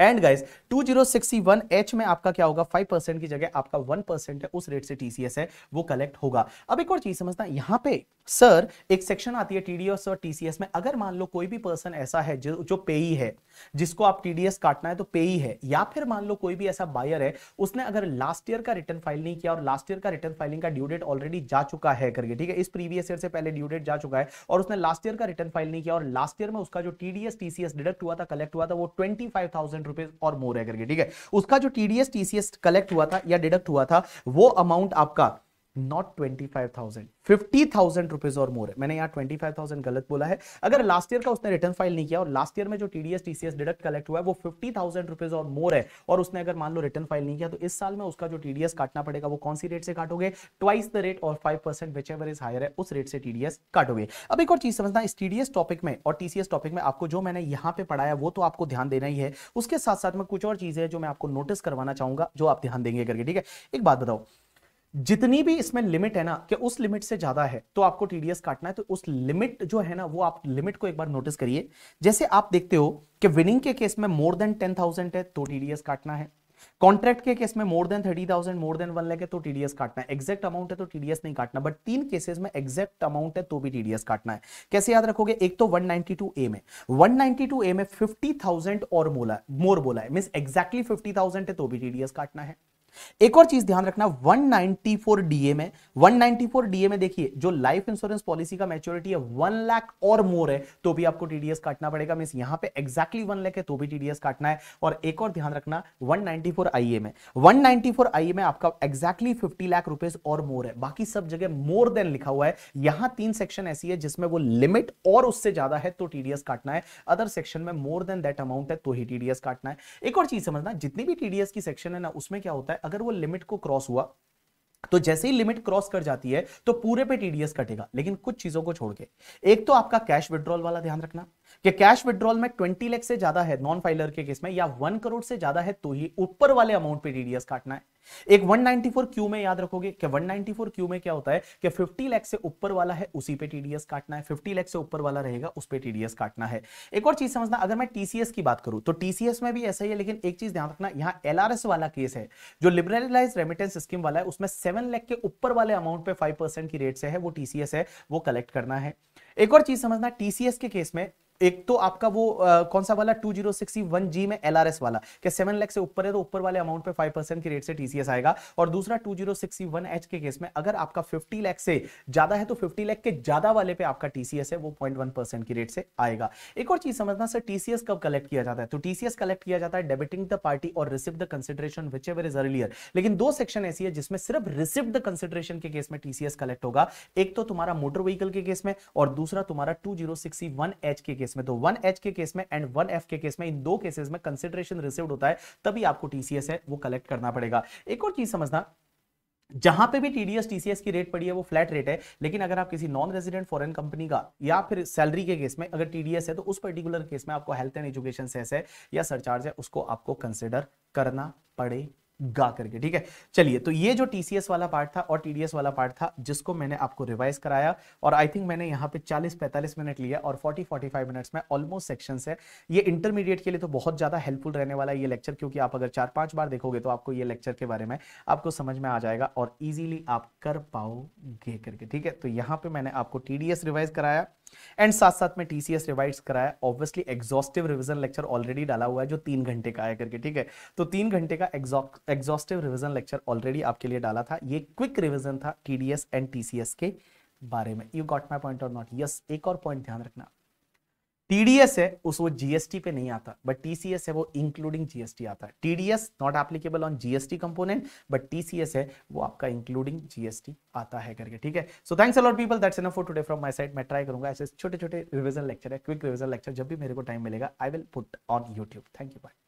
and guys 2061H में आपका क्या होगा 5% की जगह आपका 1% है उस रेट से टीसीएस है वो कलेक्ट होगा अब एक और चीज समझना यहां पे सर एक सेक्शन आती है टीडीएस और टीसीएस में अगर मान लो कोई भी पर्सन ऐसा है जो जो पेई है जिसको आप टीडीएस काटना है तो पेई है या फिर मान लो कोई भी ऐसा बायर है उसने अगर लास्ट ईयर का रिटर्न फाइल नहीं किया और लास्ट ईयर का रिटर्न फाइलिंग का ड्यू डेट ऑलरेडी जा चुका है करके ठीक है इस प्रीवियस ईयर से पहले ड्यू डेट जा चुका है और उसने लास्ट ईयर का रिटर्न फाइल नहीं किया और लास्ट ईयर में उसका जो टीडीएस टीसीएस डिडक्ट हुआ था कलेक्ट हुआ था वो ट्वेंटी फाइव थाउजेंड रुपीज और मोर है करके ठीक है उसका जो टीडीएस टीसीएस कलेक्ट हुआ था या डिडक्ट हुआ था वो अमाउंट आपका not twenty five thousand fifty thousand rupees और मोर है मैंने यहाँ ट्वेंटी फाइव थाउजेंड गलत बोला है अगर लास्ट ईयर का उसने रिटर्न फाइल नहीं किया और लास्ट ईयर में जो टीडीएस टीसीएस डिडक्ट कलेक्ट हुआ है वो फिफ्टी थाउजेंड रुपीज और मोर है और उसने अगर मान लो रिटर्न फाइल नहीं किया तो इस साल में उसका जो टीडीएस काटना पड़ेगा वो कौन सी रेट से काटोगे ट्वाइस द रेट और five percent whichever is higher है उस रेट से टीडीएस काटोगे अब एक और चीज समझना इस टीडीएस टॉपिक में और टीसीएस टॉपिक में आपको जो मैंने यहाँ पे पढ़ाया वो तो आपको ध्यान देना ही है उसके साथ साथ में कुछ और चीजें जो मैं आपको नोटिस करवाना चाहूंगा जो आप ध्यान देंगे करके ठीक है एक बात बताओ जितनी भी इसमें लिमिट है ना कि उस लिमिट से ज्यादा है तो आपको टीडीएस काटना है तो उस लिमिट जो है ना वो आप लिमिट को एक बार नोटिस करिए जैसे आप देखते हो कि विनिंग के केस में मोर देन टेन थाउजेंड है तो टीडीएस काटना है कॉन्ट्रैक्ट के केस में more than thirty thousand more than one लेके तो टीडीएस काटना है एक्जैक्ट अमाउंट है तो टीडीएस नहीं काटना बट तीन केसेस में एक्जैक्ट अमाउंट है तो भी टीडीएस काटना है कैसे याद रखोगे एक तो 192 ए में 192 ए में 50,000 और मोला मोर बोला है मीन एक्जैक्टली 50,000 है तो भी टीडीएस काटना है एक और चीज ध्यान रखना 194 डीए में 194 डीए में देखिए जो लाइफ इंश्योरेंस पॉलिसी का मैच्योरिटी है वन लाख और मोर है तो भी आपको टीडीएस काटना पड़ेगा मीन यहां पे एग्जैक्टली वन लाख है तो भी टीडीएस काटना है और एक और ध्यान रखना 194 आईए में 194 आईए में आपका एक्जैक्टली फिफ्टी लाख रुपए और मोर है बाकी सब जगह मोर देन लिखा हुआ है यहां तीन सेक्शन ऐसी है जिसमें वो लिमिट और उससे ज्यादा है तो टीडीएस काटना है अदर सेक्शन में मोर देन दैट अमाउंट है तो ही टीडीएस काटना है एक और चीज समझना जितनी भी टीडीएस की सेक्शन है ना उसमें क्या होता है अगर वो लिमिट को क्रॉस हुआ तो जैसे ही लिमिट क्रॉस कर जाती है तो पूरे पे टीडीएस कटेगा लेकिन कुछ चीजों को छोड़ के एक तो आपका कैश विड्रॉल वाला ध्यान रखना कि कैश विड्रॉल में ट्वेंटी लैख से ज्यादा है नॉन फाइलर के केस में या वन करोड़ से ज्यादा है तो ही ऊपर वाले अमाउंट पे टीडीएस काटना है एक 194 क्यू में याद रखोगे कि 194 क्यू में क्या होता है कि 50 लाख से ऊपर वाला है उसी पे टीडीएस काटना है 50 लाख से ऊपर वाला रहेगा उस पे टीडीएस काटना है एक और चीज समझना अगर मैं टीसीएस की बात करूं तो टीसीएस में भी ऐसा ही है लेकिन एक चीज ध्यान रखना यहां एलआरएस वाला केस है जो लिबरलाइज रेमिटेंस स्कीम वाला है उसमें सेवन लाख के ऊपर वाले अमाउंट पे फाइव की रेट से है वो टीसीएस है वो कलेक्ट करना है एक और चीज समझना टीसीएस के केस में एक तो आपका वो आ, कौन सा वाला two zero six one G में एल आर एस वाला कि सेवन लैख से ऊपर है तो ऊपर वाले अमाउंट पे फाइव परसेंट की रेट से टीसीएस आएगा और दूसरा two zero six one H के केस में अगर आपका फिफ्टी लैख से ज्यादा है तो फिफ्टी लैख के ज्यादा वाले पे आपका टीसीएस है वो पॉइंट वन परसेंट की रेट से आएगा एक और चीज समझना सर टीसीएस कब कलेक्ट किया जाता है तो टीसीएस कलेक्ट किया जाता है डेबिटिंग द पार्टी और receive the consideration whichever is earlier लेकिन दो सेक्शन ऐसी है जिसमें सिर्फ रिसिव द कंसिडरेशन के केस में टीसीएस कलेक्ट होगा एक तो तुम्हारा मोटर व्हीकल के केस में और दूसरा तुम्हारा two zero six one H के केस में तो वन एच के केस में एंड वन एफ के केस में इन दो केसेस में कंसिडरेशन रिसीव होता है तभी आपको टीसीएस है वो कलेक्ट करना पड़ेगा एक और चीज समझना जहां पे भी टीडीएस टीसीएस की रेट पड़ी है वो फ्लैट रेट है लेकिन अगर आप किसी नॉन रेजिडेंट फॉरेन कंपनी का या फिर सैलरी के केस में अगर टीडीएस है तो उस पर्टिकुलर केस में आपको हेल्थ एंड एजुकेशन सेस है या सरचार्ज है उसको आपको कंसिडर करना पड़ेगा गा करके ठीक है चलिए तो ये जो टीसीएस वाला पार्ट था और टीडीएस वाला पार्ट था जिसको मैंने आपको रिवाइज कराया और आई थिंक मैंने यहाँ पे 40-45 मिनट लिया और 40-45 मिनट्स में ऑलमोस्ट सेक्शन है ये इंटरमीडिएट के लिए तो बहुत ज्यादा हेल्पफुल रहने वाला ये लेक्चर क्योंकि आप अगर चार पांच बार देखोगे तो आपको ये लेक्चर के बारे में आपको समझ में आ जाएगा और ईजिली आप कर पाओगे करके ठीक है तो यहाँ पे मैंने आपको टीडीएस रिवाइज कराया एंड साथ साथ में टीसीएस रिवाइज कराया obviously exhaustive revision lecture already डाला हुआ है जो तीन घंटे का है करके ठीक है तो तीन घंटे का एग्जॉस्टिव रिविजन लेक्चर ऑलरेडी आपके लिए डाला था ये क्विक रिविजन था टीडीएस एंड टीसीएस के बारे में यू गॉट माई पॉइंट और नॉट यस एक और पॉइंट ध्यान रखना टीडीएस है उस वो जीएसटी पे नहीं आता बट टीसीएस है वो इंक्लूडिंग जीएसटी आता है TDS not applicable on GST component but TCS है वो आपका इंक्लूडिंग जीएसटी आता है करके ठीक है so thanks a lot people that's an for today from my side मैं ट्राई करूंगा ऐसे छोटे छोटे रिविजन लेक्चर है क्विक रिविजन लेक्चर जब भी मेरे को टाइम मिलेगा I will put on YouTube thank you bye